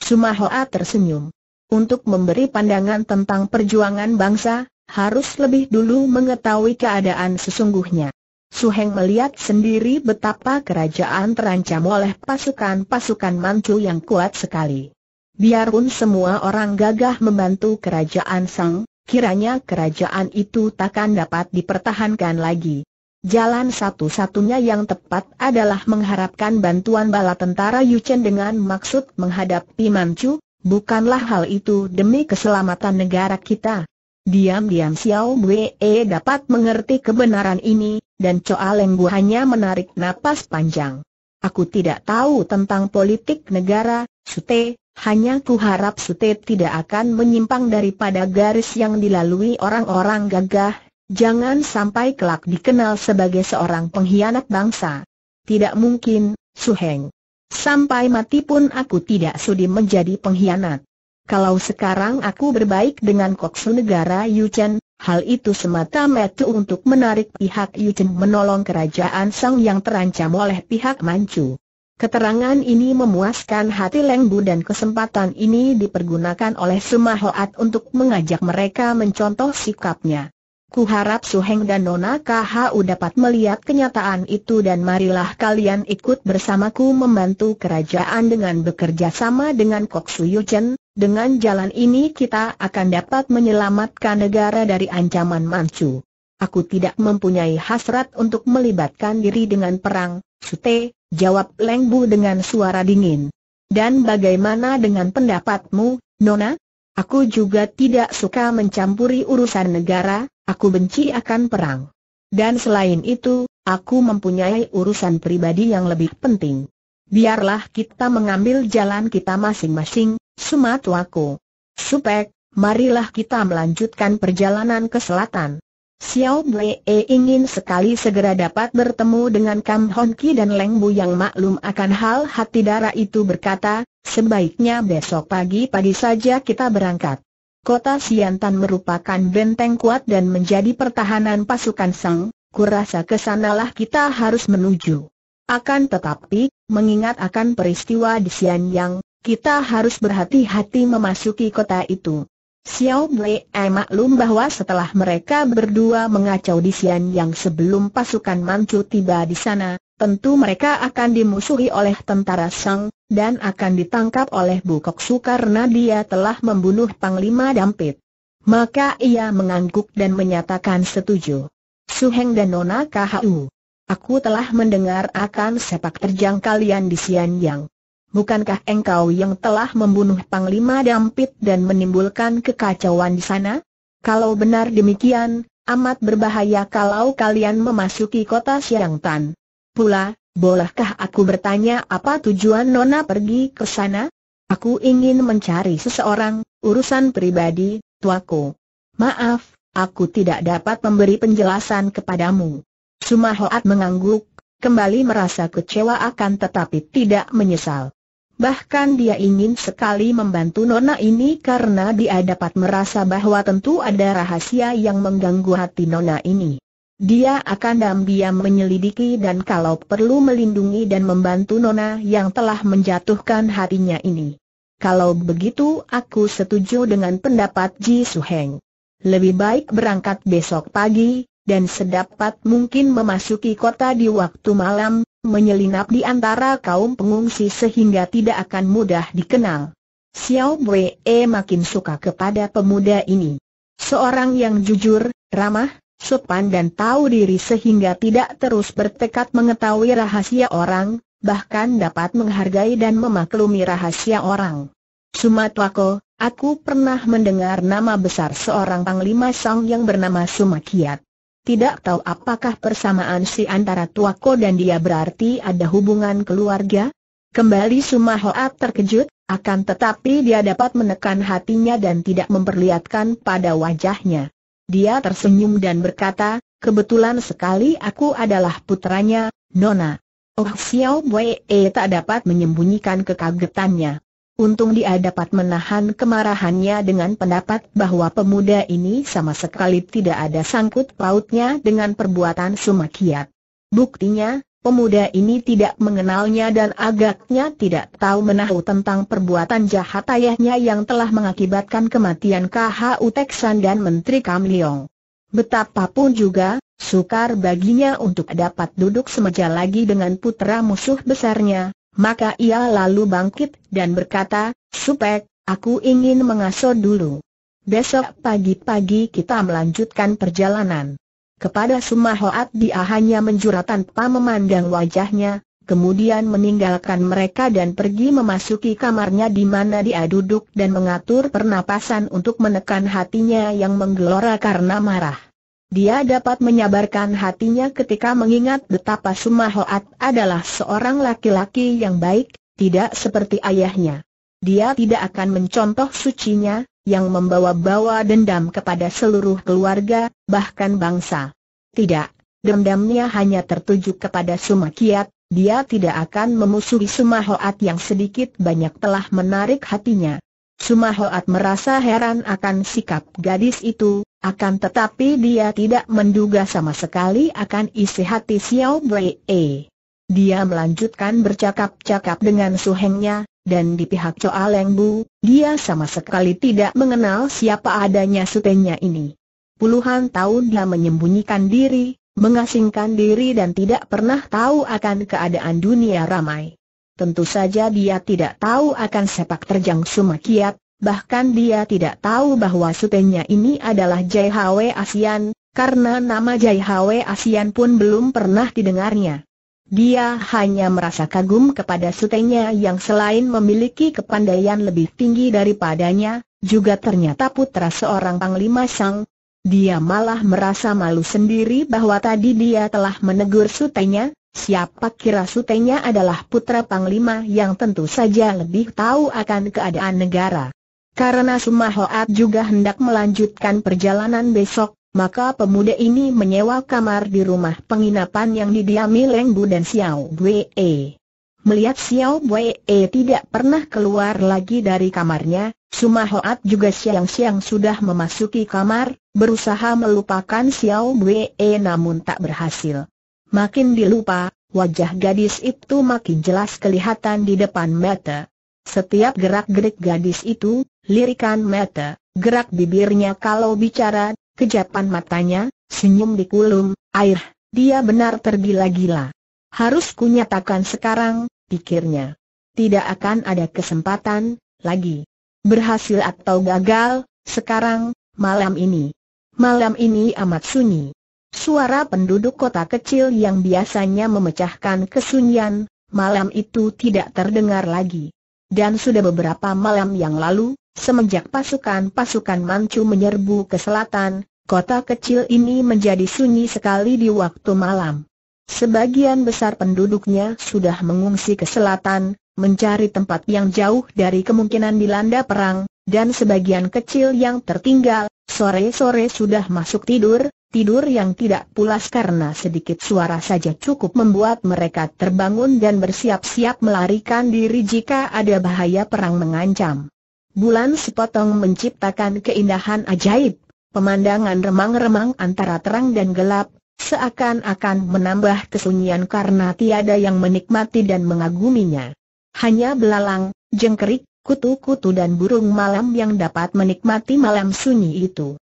Sumahoa tersenyum untuk memberi pandangan tentang perjuangan bangsa, harus lebih dulu mengetahui keadaan sesungguhnya. Suheng melihat sendiri betapa kerajaan terancam oleh pasukan-pasukan Manchu yang kuat sekali. Biarpun semua orang gagah membantu kerajaan Sang, kiranya kerajaan itu takkan dapat dipertahankan lagi. Jalan satu-satunya yang tepat adalah mengharapkan bantuan bala tentara Yuchen dengan maksud menghadapi Manchu, Bukanlah hal itu demi keselamatan negara kita. Diam-diam Xiao Wei dapat mengerti kebenaran ini, dan Choa Leng hanya menarik napas panjang. Aku tidak tahu tentang politik negara, Sute, hanya ku harap Sute tidak akan menyimpang daripada garis yang dilalui orang-orang gagah, jangan sampai kelak dikenal sebagai seorang pengkhianat bangsa. Tidak mungkin, Su Heng. Sampai mati pun aku tidak sudi menjadi pengkhianat. Kalau sekarang aku berbaik dengan koksu negara Yuchen, hal itu semata-mata untuk menarik pihak Yuchen menolong kerajaan Sang yang terancam oleh pihak Manchu. Keterangan ini memuaskan hati Leng Bu dan kesempatan ini dipergunakan oleh Sumahoat untuk mengajak mereka mencontoh sikapnya. Kuharap Suheng dan Nona KHU dapat melihat kenyataan itu dan marilah kalian ikut bersamaku membantu kerajaan dengan bekerja sama dengan Kok Chen. Dengan jalan ini kita akan dapat menyelamatkan negara dari ancaman Manchu. Aku tidak mempunyai hasrat untuk melibatkan diri dengan perang, Sute, jawab Leng Bu dengan suara dingin. Dan bagaimana dengan pendapatmu, Nona? Aku juga tidak suka mencampuri urusan negara, Aku benci akan perang. Dan selain itu, aku mempunyai urusan pribadi yang lebih penting. Biarlah kita mengambil jalan kita masing-masing, Sumatuaku. Supek, marilah kita melanjutkan perjalanan ke selatan. Xiao Wei e ingin sekali segera dapat bertemu dengan Kam Hon Ki dan Leng Bu yang maklum akan hal hati darah itu berkata, sebaiknya besok pagi-pagi saja kita berangkat. Kota Siantan merupakan benteng kuat dan menjadi pertahanan pasukan Sang, kurasa kesanalah kita harus menuju. Akan tetapi, mengingat akan peristiwa di Xianyang, kita harus berhati-hati memasuki kota itu. Xiao Blei eh, maklum bahwa setelah mereka berdua mengacau di Xianyang sebelum pasukan Manchu tiba di sana, tentu mereka akan dimusuhi oleh tentara Sang, dan akan ditangkap oleh Bukok Su karena dia telah membunuh Panglima Dampit. Maka ia mengangguk dan menyatakan setuju. Suheng dan Nona KHU. Aku telah mendengar akan sepak terjang kalian di Yang. Bukankah engkau yang telah membunuh Panglima Dampit dan menimbulkan kekacauan di sana? Kalau benar demikian, amat berbahaya kalau kalian memasuki kota Xiangtan pula, bolehkah aku bertanya apa tujuan Nona pergi ke sana? Aku ingin mencari seseorang, urusan pribadi, tuaku. Maaf, aku tidak dapat memberi penjelasan kepadamu. Sumahoat mengangguk, kembali merasa kecewa akan tetapi tidak menyesal. Bahkan dia ingin sekali membantu Nona ini karena dia dapat merasa bahwa tentu ada rahasia yang mengganggu hati Nona ini. Dia akan diam-diam menyelidiki dan kalau perlu melindungi dan membantu Nona yang telah menjatuhkan hatinya ini. Kalau begitu aku setuju dengan pendapat Ji Su Heng. Lebih baik berangkat besok pagi, dan sedapat mungkin memasuki kota di waktu malam, menyelinap di antara kaum pengungsi sehingga tidak akan mudah dikenal. Xiao Wei makin suka kepada pemuda ini. Seorang yang jujur, ramah, sopan dan tahu diri sehingga tidak terus bertekad mengetahui rahasia orang, bahkan dapat menghargai dan memaklumi rahasia orang. Sumatwako, aku pernah mendengar nama besar seorang Panglima Song yang bernama Sumakiat. Tidak tahu apakah persamaan si antara Tuako dan dia berarti ada hubungan keluarga? Kembali Sumahoa terkejut, akan tetapi dia dapat menekan hatinya dan tidak memperlihatkan pada wajahnya. Dia tersenyum dan berkata, kebetulan sekali aku adalah putranya, Nona. Oh Xiao Wei e, tak dapat menyembunyikan kekagetannya. Untung dia dapat menahan kemarahannya dengan pendapat bahwa pemuda ini sama sekali tidak ada sangkut pautnya dengan perbuatan Sumakiat. Buktinya, Pemuda ini tidak mengenalnya dan agaknya tidak tahu menahu tentang perbuatan jahat ayahnya yang telah mengakibatkan kematian KHU Uteksan dan Menteri Kam Leong. Betapapun juga, sukar baginya untuk dapat duduk semeja lagi dengan putra musuh besarnya, maka ia lalu bangkit dan berkata, Supek, aku ingin mengasuh dulu. Besok pagi-pagi kita melanjutkan perjalanan. Kepada Sumahoat dia hanya menjura tanpa memandang wajahnya, kemudian meninggalkan mereka dan pergi memasuki kamarnya di mana dia duduk dan mengatur pernapasan untuk menekan hatinya yang menggelora karena marah. Dia dapat menyabarkan hatinya ketika mengingat betapa Sumahoat adalah seorang laki-laki yang baik, tidak seperti ayahnya. Dia tidak akan mencontoh sucinya, yang membawa-bawa dendam kepada seluruh keluarga, bahkan bangsa. Tidak, dendamnya hanya tertuju kepada Kiat. dia tidak akan memusuhi Hoat yang sedikit banyak telah menarik hatinya. Hoat merasa heran akan sikap gadis itu, akan tetapi dia tidak menduga sama sekali akan isi hati Xiao Wei. Dia melanjutkan bercakap-cakap dengan suhengnya, dan di pihak Choa Leng Bu, dia sama sekali tidak mengenal siapa adanya sutenya ini. Puluhan tahun dia menyembunyikan diri, mengasingkan diri dan tidak pernah tahu akan keadaan dunia ramai. Tentu saja dia tidak tahu akan sepak terjang Sumakiat, bahkan dia tidak tahu bahwa sutenya ini adalah JHW Asian, karena nama JHW Asian pun belum pernah didengarnya. Dia hanya merasa kagum kepada sutenya yang selain memiliki kepandaian lebih tinggi daripadanya, juga ternyata putra seorang panglima sang. Dia malah merasa malu sendiri bahwa tadi dia telah menegur sutenya, siapa kira sutenya adalah putra panglima yang tentu saja lebih tahu akan keadaan negara. Karena Sumahoat juga hendak melanjutkan perjalanan besok, maka pemuda ini menyewa kamar di rumah penginapan yang didiami Leng Bu dan Xiao Wei. Melihat Xiao Wei tidak pernah keluar lagi dari kamarnya, Suma Hoat juga siang-siang sudah memasuki kamar, berusaha melupakan Xiao Wei, namun tak berhasil. Makin dilupa, wajah gadis itu makin jelas kelihatan di depan mata. Setiap gerak-gerik gadis itu, lirikan mata, gerak bibirnya kalau bicara, Kejapan matanya, senyum di kulum, air, dia benar tergila-gila. Harus kunyatakan sekarang, pikirnya. Tidak akan ada kesempatan, lagi. Berhasil atau gagal, sekarang, malam ini. Malam ini amat sunyi. Suara penduduk kota kecil yang biasanya memecahkan kesunyian, malam itu tidak terdengar lagi. Dan sudah beberapa malam yang lalu, Semenjak pasukan-pasukan Manchu menyerbu ke selatan, kota kecil ini menjadi sunyi sekali di waktu malam. Sebagian besar penduduknya sudah mengungsi ke selatan, mencari tempat yang jauh dari kemungkinan dilanda perang, dan sebagian kecil yang tertinggal, sore-sore sudah masuk tidur, tidur yang tidak pulas karena sedikit suara saja cukup membuat mereka terbangun dan bersiap-siap melarikan diri jika ada bahaya perang mengancam. Bulan sepotong menciptakan keindahan ajaib. Pemandangan remang-remang antara terang dan gelap, seakan-akan menambah kesunyian karena tiada yang menikmati dan mengaguminya. Hanya belalang, jengkerik, kutu-kutu dan burung malam yang dapat menikmati malam sunyi itu.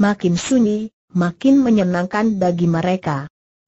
Makin sunyi, makin menyenangkan bagi mereka.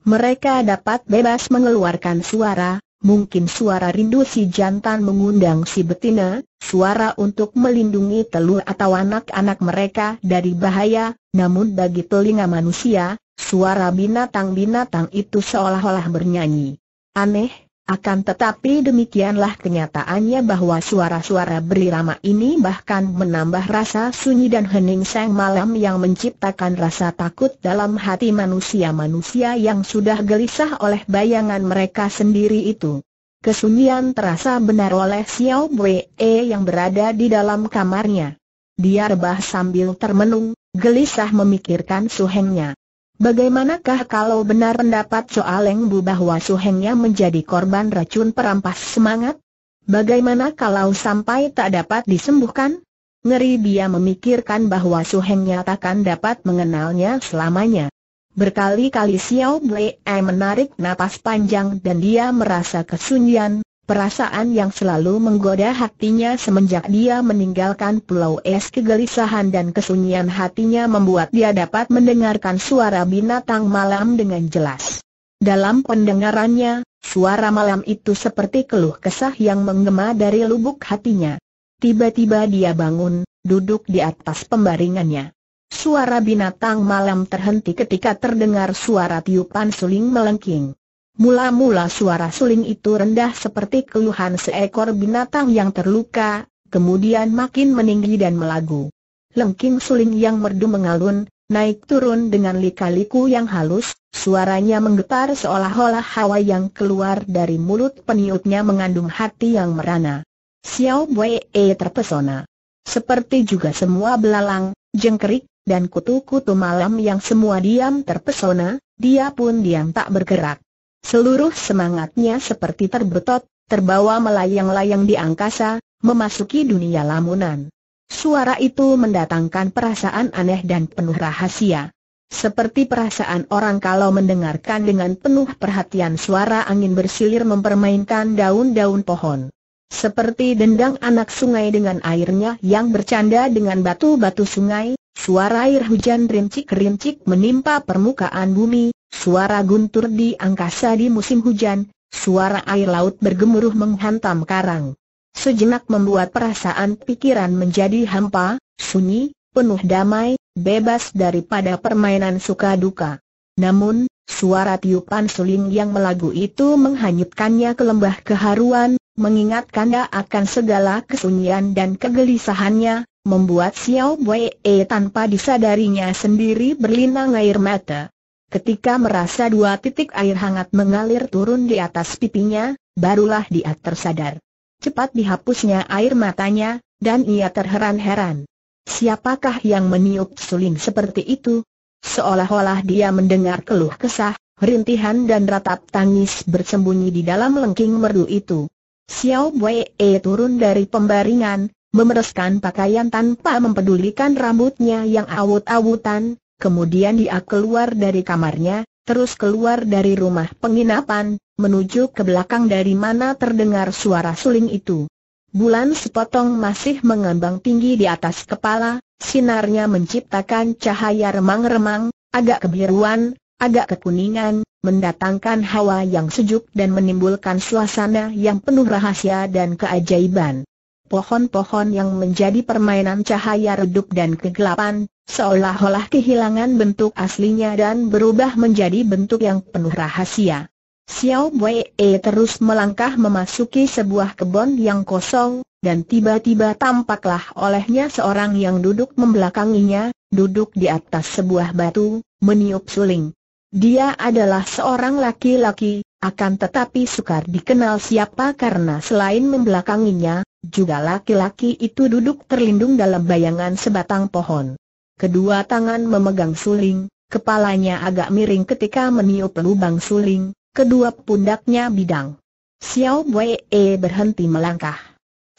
Mereka dapat bebas mengeluarkan suara, Mungkin suara rindu si jantan mengundang si betina, suara untuk melindungi telur atau anak-anak mereka dari bahaya, namun bagi telinga manusia, suara binatang-binatang itu seolah-olah bernyanyi. Aneh, akan tetapi demikianlah kenyataannya bahwa suara-suara berirama ini bahkan menambah rasa sunyi dan hening sang malam yang menciptakan rasa takut dalam hati manusia-manusia yang sudah gelisah oleh bayangan mereka sendiri itu. Kesunyian terasa benar oleh Xiao Wei yang berada di dalam kamarnya. Dia rebah sambil termenung, gelisah memikirkan suhengnya. Bagaimanakah kalau benar pendapat Choa Leng Bu bahwa Su Hengnya menjadi korban racun perampas semangat? Bagaimana kalau sampai tak dapat disembuhkan? Ngeri dia memikirkan bahwa Su Hengnya takkan dapat mengenalnya selamanya. Berkali-kali Xiao Blei menarik napas panjang dan dia merasa kesunyian, Perasaan yang selalu menggoda hatinya semenjak dia meninggalkan pulau es kegelisahan dan kesunyian hatinya membuat dia dapat mendengarkan suara binatang malam dengan jelas. Dalam pendengarannya, suara malam itu seperti keluh kesah yang menggema dari lubuk hatinya. Tiba-tiba dia bangun, duduk di atas pembaringannya. Suara binatang malam terhenti ketika terdengar suara tiupan suling melengking. Mula-mula suara suling itu rendah seperti keluhan seekor binatang yang terluka, kemudian makin meninggi dan melagu. Lengking suling yang merdu mengalun, naik turun dengan lika-liku yang halus, suaranya menggetar seolah-olah hawa yang keluar dari mulut peniupnya mengandung hati yang merana. Xiao Wei terpesona. Seperti juga semua belalang, jengkerik, dan kutu-kutu malam yang semua diam terpesona, dia pun diam tak bergerak. Seluruh semangatnya seperti terbetot, terbawa melayang-layang di angkasa, memasuki dunia lamunan. Suara itu mendatangkan perasaan aneh dan penuh rahasia. Seperti perasaan orang kalau mendengarkan dengan penuh perhatian suara angin bersilir mempermainkan daun-daun pohon. Seperti dendang anak sungai dengan airnya yang bercanda dengan batu-batu sungai, suara air hujan rincik-rincik menimpa permukaan bumi, Suara guntur di angkasa di musim hujan, suara air laut bergemuruh menghantam karang. Sejenak membuat perasaan pikiran menjadi hampa, sunyi, penuh damai, bebas daripada permainan suka duka. Namun, suara tiupan suling yang melagu itu menghanyutkannya ke lembah keharuan, mengingatkannya akan segala kesunyian dan kegelisahannya, membuat Xiao Wei tanpa disadarinya sendiri berlinang air mata. Ketika merasa dua titik air hangat mengalir turun di atas pipinya, barulah dia tersadar. Cepat dihapusnya air matanya, dan ia terheran-heran. Siapakah yang meniup suling seperti itu? Seolah-olah dia mendengar keluh kesah, rintihan dan ratap tangis bersembunyi di dalam lengking merdu itu. Xiao Wei turun dari pembaringan, memereskan pakaian tanpa mempedulikan rambutnya yang awut-awutan, Kemudian dia keluar dari kamarnya, terus keluar dari rumah penginapan, menuju ke belakang dari mana terdengar suara suling itu. Bulan sepotong masih mengambang tinggi di atas kepala, sinarnya menciptakan cahaya remang-remang, agak kebiruan, agak kekuningan, mendatangkan hawa yang sejuk dan menimbulkan suasana yang penuh rahasia dan keajaiban. Pohon-pohon yang menjadi permainan cahaya redup dan kegelapan, seolah-olah kehilangan bentuk aslinya dan berubah menjadi bentuk yang penuh rahasia. Xiao Wei terus melangkah memasuki sebuah kebun yang kosong, dan tiba-tiba tampaklah olehnya seorang yang duduk membelakanginya, duduk di atas sebuah batu, meniup suling. Dia adalah seorang laki-laki, akan tetapi sukar dikenal siapa karena selain membelakanginya, juga laki-laki itu duduk terlindung dalam bayangan sebatang pohon kedua tangan memegang suling, kepalanya agak miring ketika meniup lubang suling, kedua pundaknya bidang. Xiao Wei berhenti melangkah.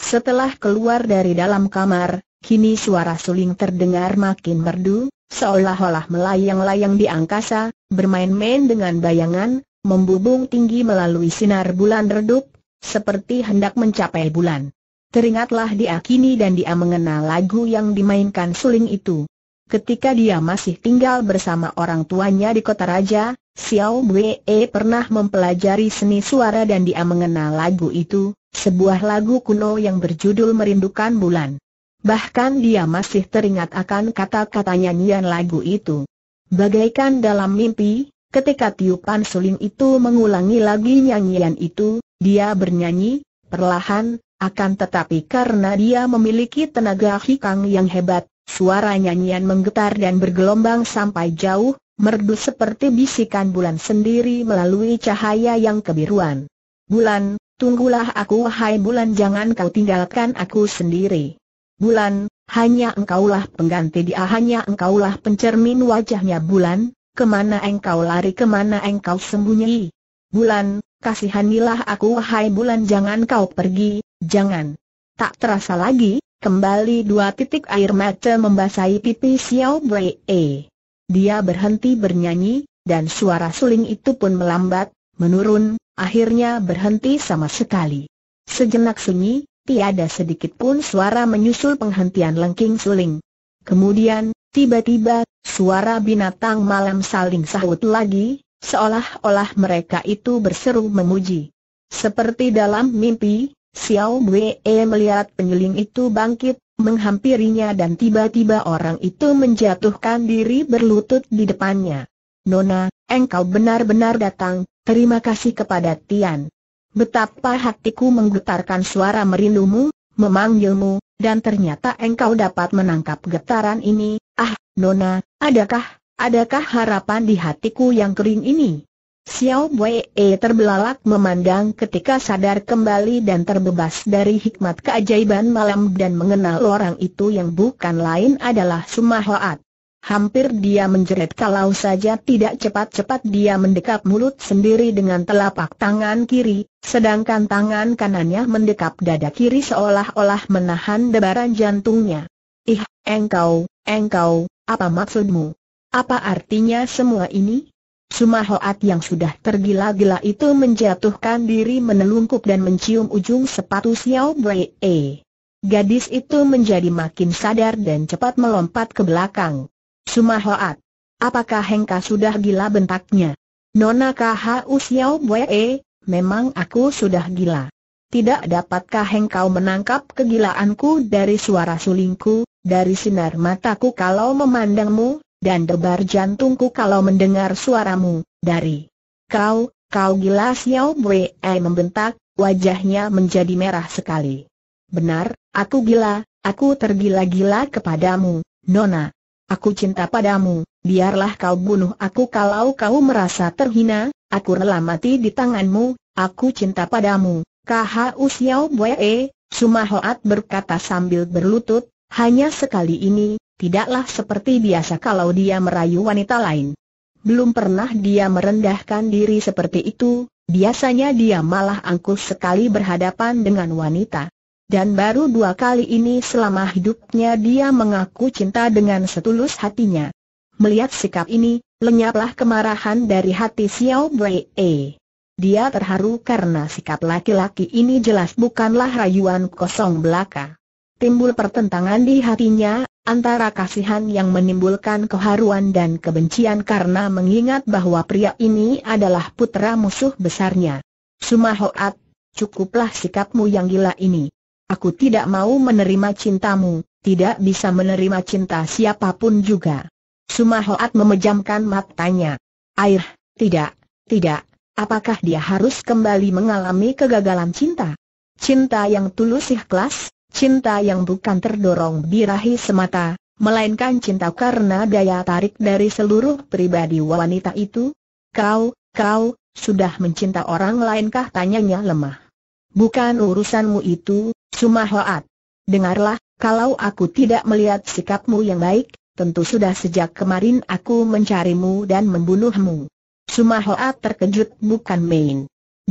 Setelah keluar dari dalam kamar, kini suara suling terdengar makin merdu, seolah-olah melayang-layang di angkasa, bermain-main dengan bayangan, membubung tinggi melalui sinar bulan redup, seperti hendak mencapai bulan. Teringatlah dia kini dan dia mengenal lagu yang dimainkan suling itu. Ketika dia masih tinggal bersama orang tuanya di kota raja, Xiao Wei pernah mempelajari seni suara dan dia mengenal lagu itu, sebuah lagu kuno yang berjudul Merindukan Bulan. Bahkan dia masih teringat akan kata-kata nyanyian lagu itu. Bagaikan dalam mimpi, ketika tiupan suling itu mengulangi lagi nyanyian itu, dia bernyanyi, perlahan, akan tetapi karena dia memiliki tenaga hikang yang hebat, Suara nyanyian menggetar dan bergelombang sampai jauh, merdu seperti bisikan bulan sendiri melalui cahaya yang kebiruan. Bulan, tunggulah aku hai bulan jangan kau tinggalkan aku sendiri. Bulan, hanya engkaulah pengganti dia hanya engkaulah pencermin wajahnya bulan, kemana engkau lari kemana engkau sembunyi. Bulan, kasihanilah aku hai bulan jangan kau pergi, jangan. Tak terasa lagi, Kembali dua titik air mata membasahi pipi Xiao Wei. Dia berhenti bernyanyi, dan suara suling itu pun melambat, menurun, akhirnya berhenti sama sekali. Sejenak sunyi, tiada sedikit pun suara menyusul penghentian lengking suling. Kemudian, tiba-tiba, suara binatang malam saling sahut lagi, seolah-olah mereka itu berseru memuji. Seperti dalam mimpi, Xiao Wei eh, melihat penyuling itu bangkit, menghampirinya dan tiba-tiba orang itu menjatuhkan diri berlutut di depannya. Nona, engkau benar-benar datang, terima kasih kepada Tian. Betapa hatiku menggetarkan suara merindumu, memanggilmu, dan ternyata engkau dapat menangkap getaran ini. Ah, Nona, adakah, adakah harapan di hatiku yang kering ini? Xiao Wei e, terbelalak memandang ketika sadar kembali dan terbebas dari hikmat keajaiban malam dan mengenal orang itu yang bukan lain adalah Sumahoat. Hampir dia menjerit kalau saja tidak cepat-cepat dia mendekap mulut sendiri dengan telapak tangan kiri, sedangkan tangan kanannya mendekap dada kiri seolah-olah menahan debaran jantungnya. Ih, engkau, engkau, apa maksudmu? Apa artinya semua ini? Sumahoat yang sudah tergila-gila itu menjatuhkan diri menelungkup dan mencium ujung sepatu Xiao Wei. Gadis itu menjadi makin sadar dan cepat melompat ke belakang. Sumahoat, apakah Hengka sudah gila bentaknya? Nona KHU Xiao Wei, memang aku sudah gila. Tidak dapatkah engkau menangkap kegilaanku dari suara sulingku, dari sinar mataku kalau memandangmu, dan debar jantungku kalau mendengar suaramu, dari kau, kau gila Xiao Bwe eh, membentak, wajahnya menjadi merah sekali. Benar, aku gila, aku tergila-gila kepadamu, Nona. Aku cinta padamu, biarlah kau bunuh aku kalau kau merasa terhina, aku rela mati di tanganmu, aku cinta padamu. Khu Xiao Wei, eh, Sumahoat berkata sambil berlutut, hanya sekali ini, tidaklah seperti biasa kalau dia merayu wanita lain. Belum pernah dia merendahkan diri seperti itu, biasanya dia malah angkuh sekali berhadapan dengan wanita. Dan baru dua kali ini selama hidupnya dia mengaku cinta dengan setulus hatinya. Melihat sikap ini, lenyaplah kemarahan dari hati Xiao Wei. Dia terharu karena sikap laki-laki ini jelas bukanlah rayuan kosong belaka. Timbul pertentangan di hatinya antara kasihan yang menimbulkan keharuan dan kebencian karena mengingat bahwa pria ini adalah putra musuh besarnya. Sumahoat, cukuplah sikapmu yang gila ini. Aku tidak mau menerima cintamu, tidak bisa menerima cinta siapapun juga. Sumahoat memejamkan matanya. Air, tidak, tidak, apakah dia harus kembali mengalami kegagalan cinta? Cinta yang tulus ikhlas? Cinta yang bukan terdorong birahi semata, melainkan cinta karena daya tarik dari seluruh pribadi wanita itu. Kau, kau, sudah mencinta orang lainkah tanyanya lemah. Bukan urusanmu itu, Sumahoat. Dengarlah, kalau aku tidak melihat sikapmu yang baik, tentu sudah sejak kemarin aku mencarimu dan membunuhmu. Sumahoat terkejut bukan main.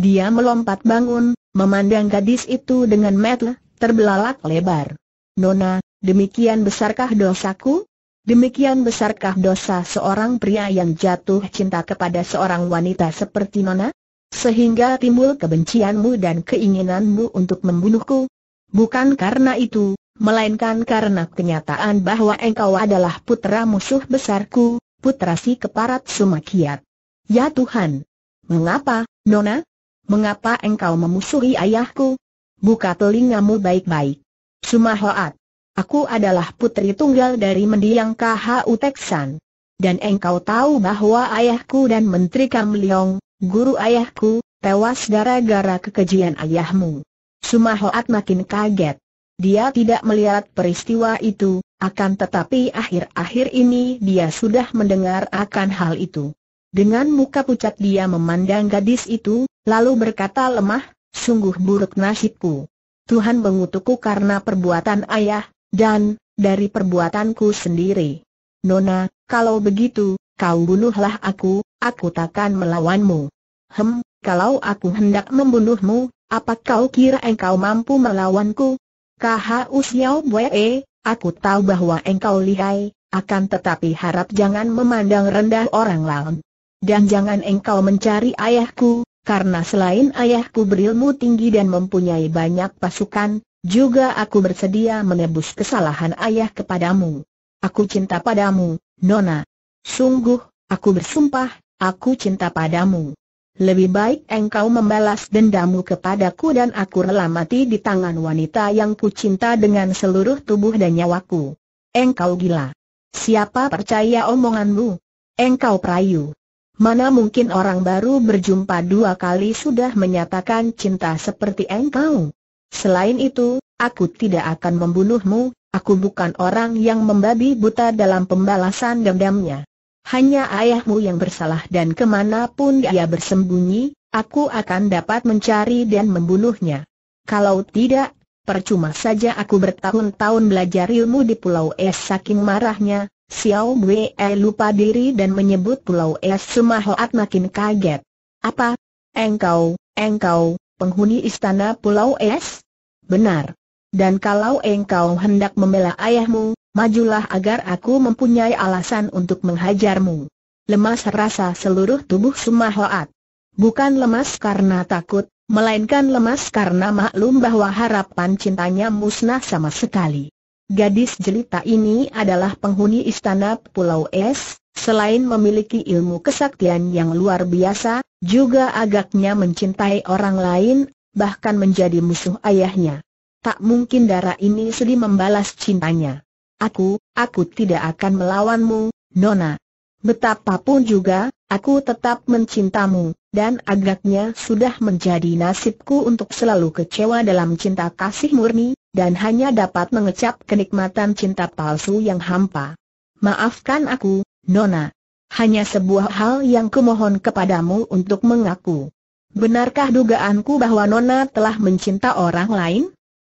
Dia melompat bangun, memandang gadis itu dengan metle, terbelalak lebar. Nona, demikian besarkah dosaku? Demikian besarkah dosa seorang pria yang jatuh cinta kepada seorang wanita seperti Nona? Sehingga timbul kebencianmu dan keinginanmu untuk membunuhku? Bukan karena itu, melainkan karena kenyataan bahwa engkau adalah putra musuh besarku, putra si keparat Sumakiat. Ya Tuhan! Mengapa, Nona? Mengapa engkau memusuhi ayahku? Buka telingamu baik-baik. Sumahoat. Aku adalah putri tunggal dari mendiang KHU Teksan. Dan engkau tahu bahwa ayahku dan Menteri Kam Leong, guru ayahku, tewas gara-gara kekejian ayahmu. Sumahoat makin kaget. Dia tidak melihat peristiwa itu, akan tetapi akhir-akhir ini dia sudah mendengar akan hal itu. Dengan muka pucat dia memandang gadis itu, lalu berkata lemah, sungguh buruk nasibku. Tuhan mengutukku karena perbuatan ayah, dan, dari perbuatanku sendiri. Nona, kalau begitu, kau bunuhlah aku, aku takkan melawanmu. Hem, kalau aku hendak membunuhmu, apa kau kira engkau mampu melawanku? Khu Xiao Bwe, aku tahu bahwa engkau lihai, akan tetapi harap jangan memandang rendah orang lain. Dan jangan engkau mencari ayahku, karena selain ayahku berilmu tinggi dan mempunyai banyak pasukan, juga aku bersedia menebus kesalahan ayah kepadamu. Aku cinta padamu, Nona. Sungguh, aku bersumpah, aku cinta padamu. Lebih baik engkau membalas dendamu kepadaku dan aku rela mati di tangan wanita yang kucinta dengan seluruh tubuh dan nyawaku. Engkau gila. Siapa percaya omonganmu? Engkau perayu. Mana mungkin orang baru berjumpa dua kali sudah menyatakan cinta seperti engkau? Selain itu, aku tidak akan membunuhmu, aku bukan orang yang membabi buta dalam pembalasan dendamnya. Hanya ayahmu yang bersalah dan kemanapun dia bersembunyi, aku akan dapat mencari dan membunuhnya. Kalau tidak, percuma saja aku bertahun-tahun belajar ilmu di Pulau Es saking marahnya, Xiao Wei lupa diri dan menyebut Pulau Es Sumahoat makin kaget. Apa? Engkau, engkau, penghuni istana Pulau Es? Benar. Dan kalau engkau hendak membela ayahmu, majulah agar aku mempunyai alasan untuk menghajarmu. Lemas rasa seluruh tubuh Sumahoat. Bukan lemas karena takut, melainkan lemas karena maklum bahwa harapan cintanya musnah sama sekali. Gadis jelita ini adalah penghuni istana Pulau Es, selain memiliki ilmu kesaktian yang luar biasa, juga agaknya mencintai orang lain, bahkan menjadi musuh ayahnya. Tak mungkin darah ini sedih membalas cintanya. Aku, aku tidak akan melawanmu, Nona. Betapapun juga, aku tetap mencintamu, dan agaknya sudah menjadi nasibku untuk selalu kecewa dalam cinta kasih murni, dan hanya dapat mengecap kenikmatan cinta palsu yang hampa. Maafkan aku, Nona. Hanya sebuah hal yang kumohon kepadamu untuk mengaku. Benarkah dugaanku bahwa Nona telah mencinta orang lain?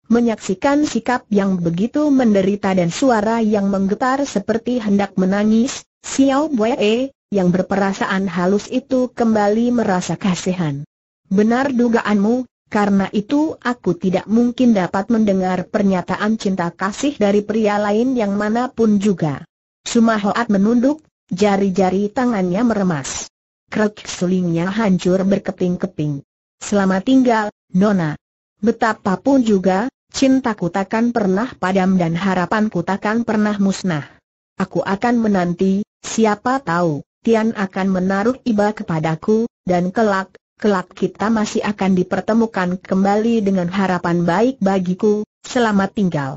Menyaksikan sikap yang begitu menderita dan suara yang menggetar seperti hendak menangis, Xiao Wei, yang berperasaan halus itu kembali merasa kasihan. Benar dugaanmu, karena itu aku tidak mungkin dapat mendengar pernyataan cinta kasih dari pria lain yang manapun juga. Sumahoat menunduk, jari-jari tangannya meremas. Krek sulingnya hancur berkeping-keping. Selama tinggal, Nona. Betapapun juga, cintaku takkan pernah padam dan harapanku takkan pernah musnah. Aku akan menanti, siapa tahu, Tian akan menaruh iba kepadaku, dan kelak, kelak kita masih akan dipertemukan kembali dengan harapan baik bagiku, selamat tinggal.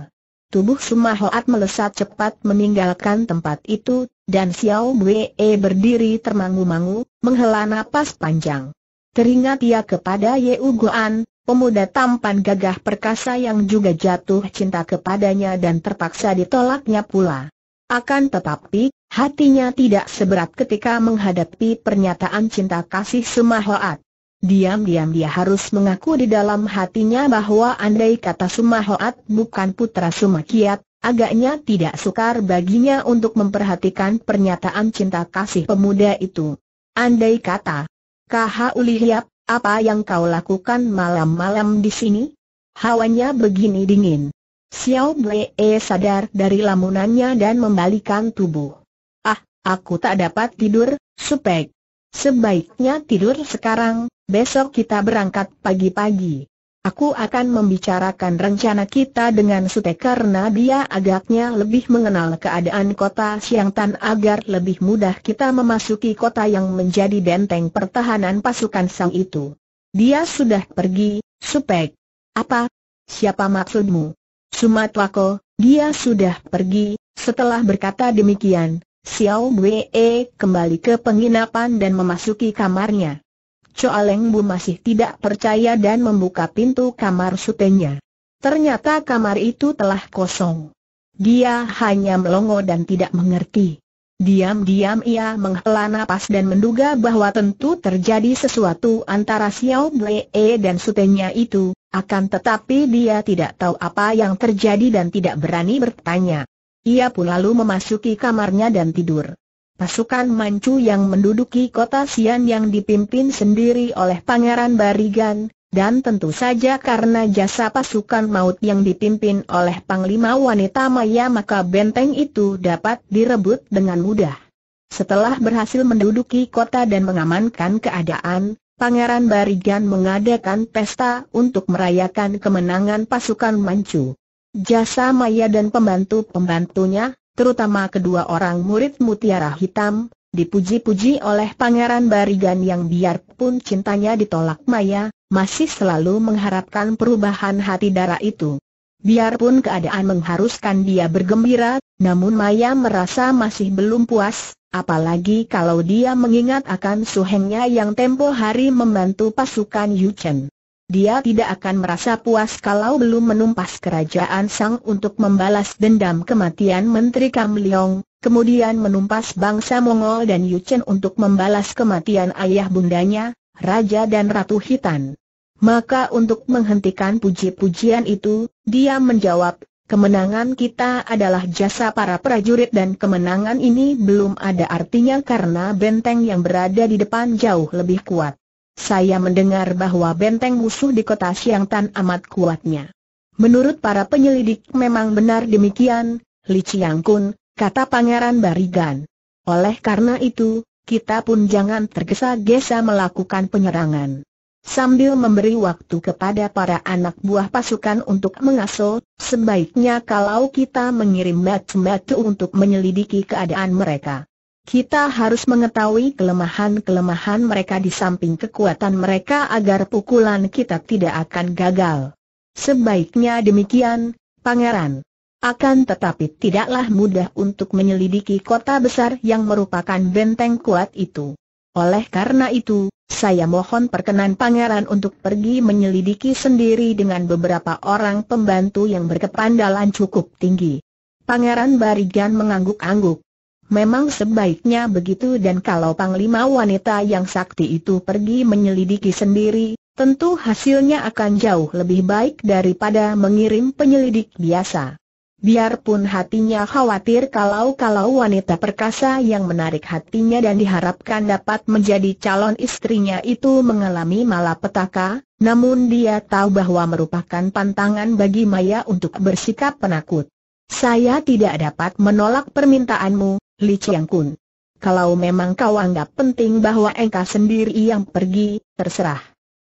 Tubuh Sumahoat melesat cepat meninggalkan tempat itu, dan Xiao Wei berdiri termangu-mangu, menghela napas panjang. Teringat ia kepada Ye Guan, pemuda tampan gagah perkasa yang juga jatuh cinta kepadanya dan terpaksa ditolaknya pula. Akan tetapi, hatinya tidak seberat ketika menghadapi pernyataan cinta kasih Sumahoat. Diam-diam dia harus mengaku di dalam hatinya bahwa andai kata Sumahoat bukan putra Sumakiat, agaknya tidak sukar baginya untuk memperhatikan pernyataan cinta kasih pemuda itu. Andai kata, Kah Ulihiap, apa yang kau lakukan malam-malam di sini? Hawanya begini dingin. Xiao Blee e sadar dari lamunannya dan membalikan tubuh. Ah, aku tak dapat tidur, supek. Sebaiknya tidur sekarang, besok kita berangkat pagi-pagi. Aku akan membicarakan rencana kita dengan Sute karena dia agaknya lebih mengenal keadaan kota Siangtan agar lebih mudah kita memasuki kota yang menjadi benteng pertahanan pasukan Sang itu. Dia sudah pergi, Supek. Apa? Siapa maksudmu? Sumatwako, dia sudah pergi, setelah berkata demikian, Xiao Wei kembali ke penginapan dan memasuki kamarnya. Choa Leng Bu masih tidak percaya dan membuka pintu kamar sutenya. Ternyata kamar itu telah kosong. Dia hanya melongo dan tidak mengerti. Diam-diam ia menghela nafas dan menduga bahwa tentu terjadi sesuatu antara Xiao Blee dan sutenya itu, akan tetapi dia tidak tahu apa yang terjadi dan tidak berani bertanya. Ia pun lalu memasuki kamarnya dan tidur. Pasukan Manchu yang menduduki kota Xian yang dipimpin sendiri oleh Pangeran Barigan, dan tentu saja karena jasa pasukan maut yang dipimpin oleh Panglima Wanita Maya maka benteng itu dapat direbut dengan mudah. Setelah berhasil menduduki kota dan mengamankan keadaan, Pangeran Barigan mengadakan pesta untuk merayakan kemenangan pasukan Manchu. Jasa Maya dan pembantu-pembantunya, terutama kedua orang murid mutiara hitam, dipuji-puji oleh Pangeran Barigan yang biarpun cintanya ditolak Maya, masih selalu mengharapkan perubahan hati darah itu. Biarpun keadaan mengharuskan dia bergembira, namun Maya merasa masih belum puas, apalagi kalau dia mengingat akan suhengnya yang tempo hari membantu pasukan Yuchen dia tidak akan merasa puas kalau belum menumpas kerajaan Sang untuk membalas dendam kematian Menteri Kam Leong, kemudian menumpas bangsa Mongol dan Yuchen untuk membalas kematian ayah bundanya, Raja dan Ratu Hitan. Maka untuk menghentikan puji-pujian itu, dia menjawab, kemenangan kita adalah jasa para prajurit dan kemenangan ini belum ada artinya karena benteng yang berada di depan jauh lebih kuat saya mendengar bahwa benteng musuh di kota Siang Tan amat kuatnya. Menurut para penyelidik memang benar demikian, Li Chiang Kun, kata Pangeran Barigan. Oleh karena itu, kita pun jangan tergesa-gesa melakukan penyerangan. Sambil memberi waktu kepada para anak buah pasukan untuk mengasuh, sebaiknya kalau kita mengirim batu-batu untuk menyelidiki keadaan mereka. Kita harus mengetahui kelemahan-kelemahan mereka di samping kekuatan mereka agar pukulan kita tidak akan gagal. Sebaiknya demikian, Pangeran. Akan tetapi tidaklah mudah untuk menyelidiki kota besar yang merupakan benteng kuat itu. Oleh karena itu, saya mohon perkenan Pangeran untuk pergi menyelidiki sendiri dengan beberapa orang pembantu yang berkepandalan cukup tinggi. Pangeran Barigan mengangguk-angguk. Memang sebaiknya begitu dan kalau panglima wanita yang sakti itu pergi menyelidiki sendiri, tentu hasilnya akan jauh lebih baik daripada mengirim penyelidik biasa. Biarpun hatinya khawatir kalau-kalau wanita perkasa yang menarik hatinya dan diharapkan dapat menjadi calon istrinya itu mengalami malapetaka, namun dia tahu bahwa merupakan pantangan bagi Maya untuk bersikap penakut. Saya tidak dapat menolak permintaanmu, Li Chiang Kun. Kalau memang kau anggap penting bahwa engkau sendiri yang pergi, terserah.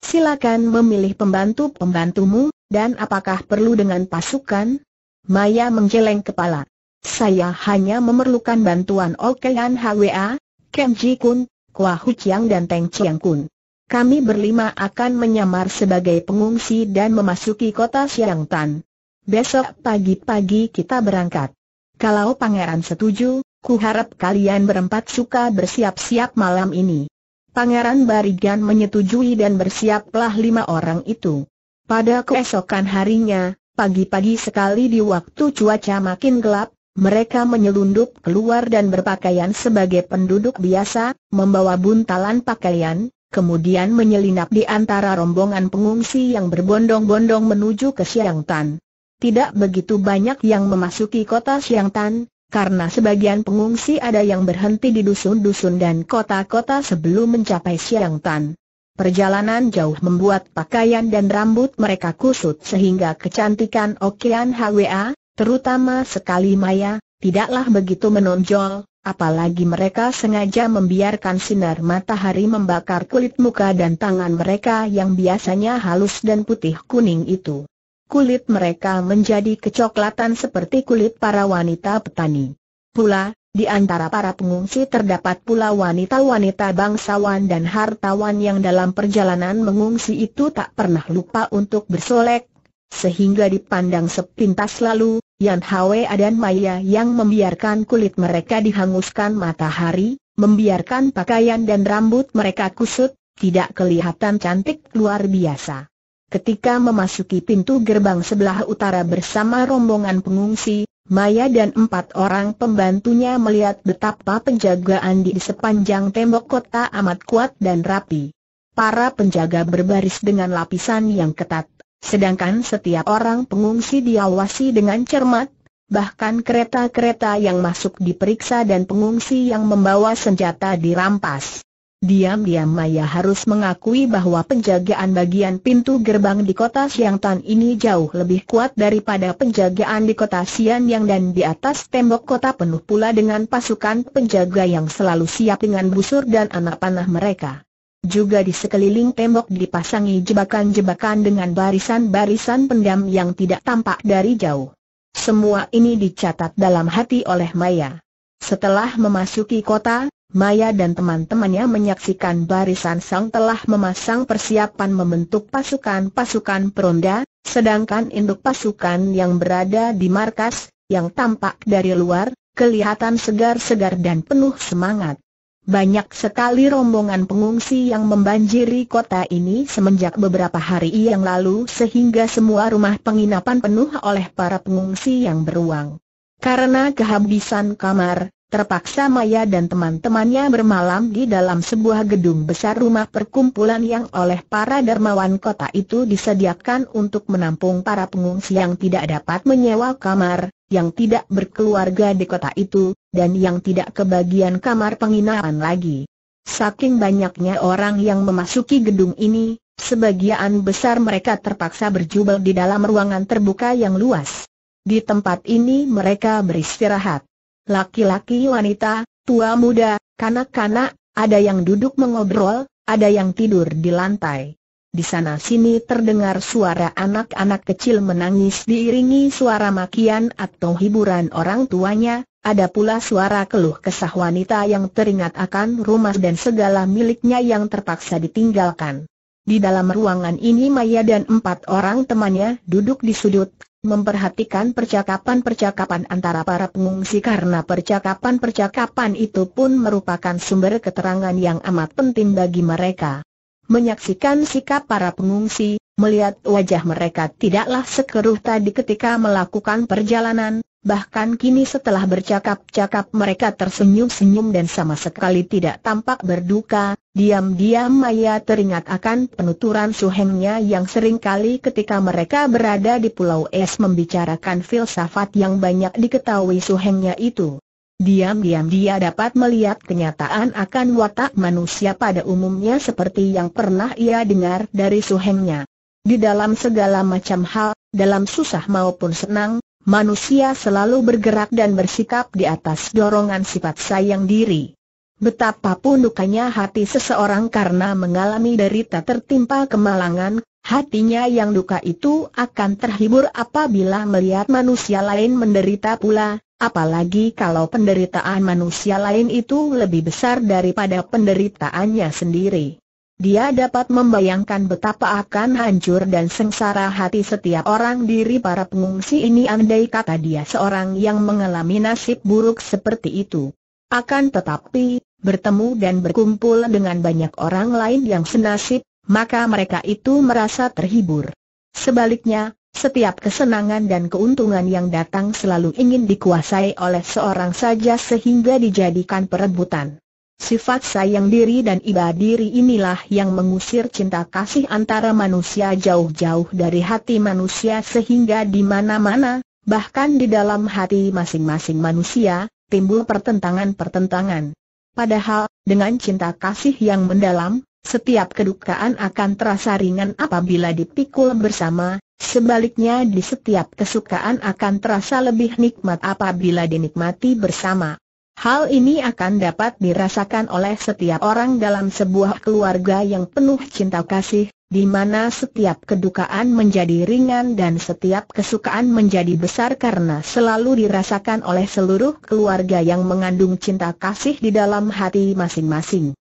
Silakan memilih pembantu-pembantumu, dan apakah perlu dengan pasukan? Maya menggeleng kepala. Saya hanya memerlukan bantuan Okean HWA, Ji Kun, Kwa Hu Chiang dan Teng Chiang Kun. Kami berlima akan menyamar sebagai pengungsi dan memasuki kota Siang Tan. Besok pagi-pagi kita berangkat. Kalau pangeran setuju, Kuharap kalian berempat suka bersiap-siap malam ini. Pangeran Barigan menyetujui dan bersiaplah lima orang itu. Pada keesokan harinya, pagi-pagi sekali di waktu cuaca makin gelap, mereka menyelundup keluar dan berpakaian sebagai penduduk biasa, membawa buntalan pakaian, kemudian menyelinap di antara rombongan pengungsi yang berbondong-bondong menuju ke Siangtan. Tidak begitu banyak yang memasuki kota Siangtan, karena sebagian pengungsi ada yang berhenti di dusun-dusun dan kota-kota sebelum mencapai Siang Tan. Perjalanan jauh membuat pakaian dan rambut mereka kusut sehingga kecantikan Okean Hwa, terutama sekali Maya, tidaklah begitu menonjol, apalagi mereka sengaja membiarkan sinar matahari membakar kulit muka dan tangan mereka yang biasanya halus dan putih kuning itu kulit mereka menjadi kecoklatan seperti kulit para wanita petani. Pula, di antara para pengungsi terdapat pula wanita-wanita bangsawan dan hartawan yang dalam perjalanan mengungsi itu tak pernah lupa untuk bersolek, sehingga dipandang sepintas lalu, Yan Hwe dan Maya yang membiarkan kulit mereka dihanguskan matahari, membiarkan pakaian dan rambut mereka kusut, tidak kelihatan cantik luar biasa. Ketika memasuki pintu gerbang sebelah utara bersama rombongan pengungsi, Maya dan empat orang pembantunya melihat betapa penjagaan di sepanjang tembok kota amat kuat dan rapi. Para penjaga berbaris dengan lapisan yang ketat, sedangkan setiap orang pengungsi diawasi dengan cermat, bahkan kereta-kereta yang masuk diperiksa dan pengungsi yang membawa senjata dirampas. Diam-diam Maya harus mengakui bahwa penjagaan bagian pintu gerbang di kota Siangtan ini jauh lebih kuat daripada penjagaan di kota Xianyang dan di atas tembok kota penuh pula dengan pasukan penjaga yang selalu siap dengan busur dan anak panah mereka. Juga di sekeliling tembok dipasangi jebakan-jebakan dengan barisan-barisan pendam yang tidak tampak dari jauh. Semua ini dicatat dalam hati oleh Maya. Setelah memasuki kota, Maya dan teman-temannya menyaksikan barisan Sang telah memasang persiapan membentuk pasukan-pasukan peronda, sedangkan induk pasukan yang berada di markas, yang tampak dari luar, kelihatan segar-segar dan penuh semangat. Banyak sekali rombongan pengungsi yang membanjiri kota ini semenjak beberapa hari yang lalu sehingga semua rumah penginapan penuh oleh para pengungsi yang beruang. Karena kehabisan kamar, Terpaksa Maya dan teman-temannya bermalam di dalam sebuah gedung besar rumah perkumpulan yang oleh para dermawan kota itu disediakan untuk menampung para pengungsi yang tidak dapat menyewa kamar, yang tidak berkeluarga di kota itu, dan yang tidak kebagian kamar penginapan lagi. Saking banyaknya orang yang memasuki gedung ini, sebagian besar mereka terpaksa berjubel di dalam ruangan terbuka yang luas. Di tempat ini mereka beristirahat laki-laki wanita, tua muda, kanak-kanak, ada yang duduk mengobrol, ada yang tidur di lantai. Di sana-sini terdengar suara anak-anak kecil menangis diiringi suara makian atau hiburan orang tuanya, ada pula suara keluh kesah wanita yang teringat akan rumah dan segala miliknya yang terpaksa ditinggalkan. Di dalam ruangan ini Maya dan empat orang temannya duduk di sudut, memperhatikan percakapan-percakapan antara para pengungsi karena percakapan-percakapan itu pun merupakan sumber keterangan yang amat penting bagi mereka. Menyaksikan sikap para pengungsi, melihat wajah mereka tidaklah sekeruh tadi ketika melakukan perjalanan, bahkan kini setelah bercakap-cakap mereka tersenyum-senyum dan sama sekali tidak tampak berduka, diam-diam Maya teringat akan penuturan suhengnya yang sering kali ketika mereka berada di Pulau Es membicarakan filsafat yang banyak diketahui suhengnya itu. Diam-diam dia dapat melihat kenyataan akan watak manusia pada umumnya seperti yang pernah ia dengar dari suhengnya. Di dalam segala macam hal, dalam susah maupun senang, manusia selalu bergerak dan bersikap di atas dorongan sifat sayang diri. Betapapun dukanya hati seseorang karena mengalami derita tertimpa kemalangan, hatinya yang duka itu akan terhibur apabila melihat manusia lain menderita pula, apalagi kalau penderitaan manusia lain itu lebih besar daripada penderitaannya sendiri. Dia dapat membayangkan betapa akan hancur dan sengsara hati setiap orang diri para pengungsi ini andai kata dia seorang yang mengalami nasib buruk seperti itu. Akan tetapi, bertemu dan berkumpul dengan banyak orang lain yang senasib, maka mereka itu merasa terhibur. Sebaliknya, setiap kesenangan dan keuntungan yang datang selalu ingin dikuasai oleh seorang saja sehingga dijadikan perebutan. Sifat sayang diri dan iba diri inilah yang mengusir cinta kasih antara manusia jauh-jauh dari hati manusia sehingga di mana-mana, bahkan di dalam hati masing-masing manusia, timbul pertentangan-pertentangan. Padahal, dengan cinta kasih yang mendalam, setiap kedukaan akan terasa ringan apabila dipikul bersama, sebaliknya di setiap kesukaan akan terasa lebih nikmat apabila dinikmati bersama. Hal ini akan dapat dirasakan oleh setiap orang dalam sebuah keluarga yang penuh cinta kasih, di mana setiap kedukaan menjadi ringan dan setiap kesukaan menjadi besar karena selalu dirasakan oleh seluruh keluarga yang mengandung cinta kasih di dalam hati masing-masing.